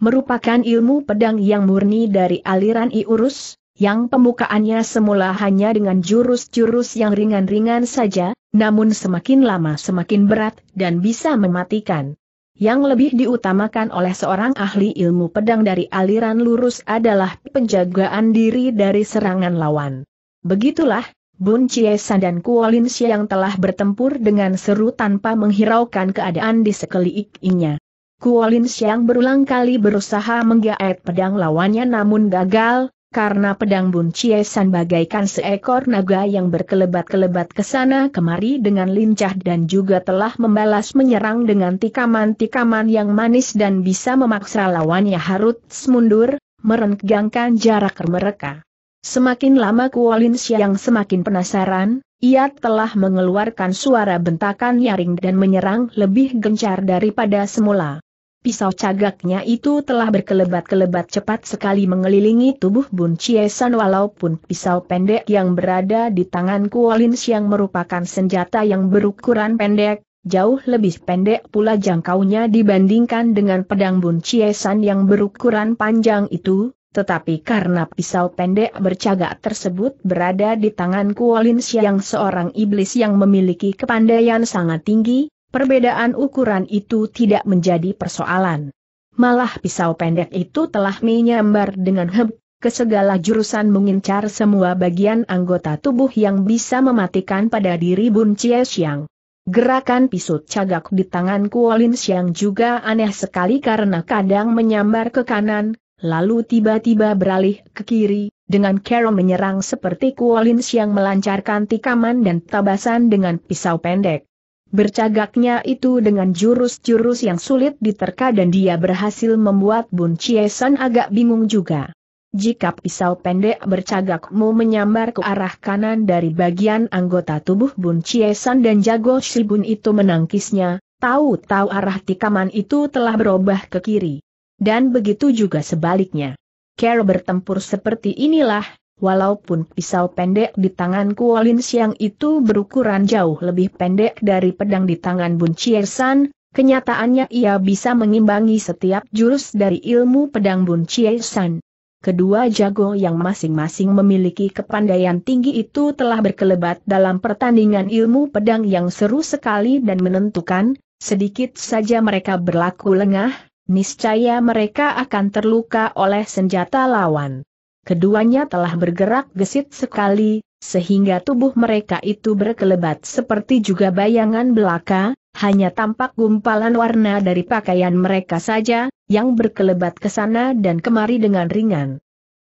merupakan ilmu pedang yang murni dari aliran Iurus, yang pembukaannya semula hanya dengan jurus-jurus yang ringan-ringan saja, namun semakin lama semakin berat dan bisa mematikan. Yang lebih diutamakan oleh seorang ahli ilmu pedang dari aliran lurus adalah penjagaan diri dari serangan lawan. Begitulah, Bun Chiesa dan Kuolin yang telah bertempur dengan seru tanpa menghiraukan keadaan di sekelilingnya. Kuolin yang berulang kali berusaha menggaet pedang lawannya namun gagal, karena pedang Bun Chie bagaikan seekor naga yang berkelebat-kelebat ke sana kemari dengan lincah dan juga telah membalas menyerang dengan tikaman-tikaman yang manis dan bisa memaksa lawannya harus mundur, merenggangkan jarak mereka. Semakin lama Kualin yang semakin penasaran, ia telah mengeluarkan suara bentakan nyaring dan menyerang lebih gencar daripada semula. Pisau cagaknya itu telah berkelebat-kelebat cepat sekali mengelilingi tubuh Bun Chiesan walaupun pisau pendek yang berada di tangan Kuolin yang merupakan senjata yang berukuran pendek, jauh lebih pendek pula jangkaunya dibandingkan dengan pedang Bun Chiesan yang berukuran panjang itu, tetapi karena pisau pendek bercagak tersebut berada di tangan Kuolin yang seorang iblis yang memiliki kepandaian sangat tinggi, perbedaan ukuran itu tidak menjadi persoalan. Malah pisau pendek itu telah menyambar dengan heb, ke segala jurusan mengincar semua bagian anggota tubuh yang bisa mematikan pada diri Bun Chie Xiang. Gerakan pisut cagak di tangan Kuolin Xiang juga aneh sekali karena kadang menyambar ke kanan, lalu tiba-tiba beralih ke kiri, dengan kero menyerang seperti Kuolin Xiang melancarkan tikaman dan tabasan dengan pisau pendek. Bercagaknya itu dengan jurus-jurus yang sulit diterka dan dia berhasil membuat Bun Chiesan agak bingung juga. Jika pisau pendek bercagakmu menyambar ke arah kanan dari bagian anggota tubuh Bun Chiesan dan Jago Shibun itu menangkisnya, tahu-tahu arah tikaman itu telah berubah ke kiri. Dan begitu juga sebaliknya. Care bertempur seperti inilah, walaupun pisau pendek di tangan Kualin Siang itu berukuran jauh lebih pendek dari pedang di tangan Bun Chiesan, kenyataannya ia bisa mengimbangi setiap jurus dari ilmu pedang Bun Chiesan. Kedua jago yang masing-masing memiliki kepandaian tinggi itu telah berkelebat dalam pertandingan ilmu pedang yang seru sekali dan menentukan, sedikit saja mereka berlaku lengah, niscaya mereka akan terluka oleh senjata lawan keduanya telah bergerak gesit sekali, sehingga tubuh mereka itu berkelebat seperti juga bayangan belaka, hanya tampak gumpalan warna dari pakaian mereka saja, yang berkelebat ke sana dan kemari dengan ringan.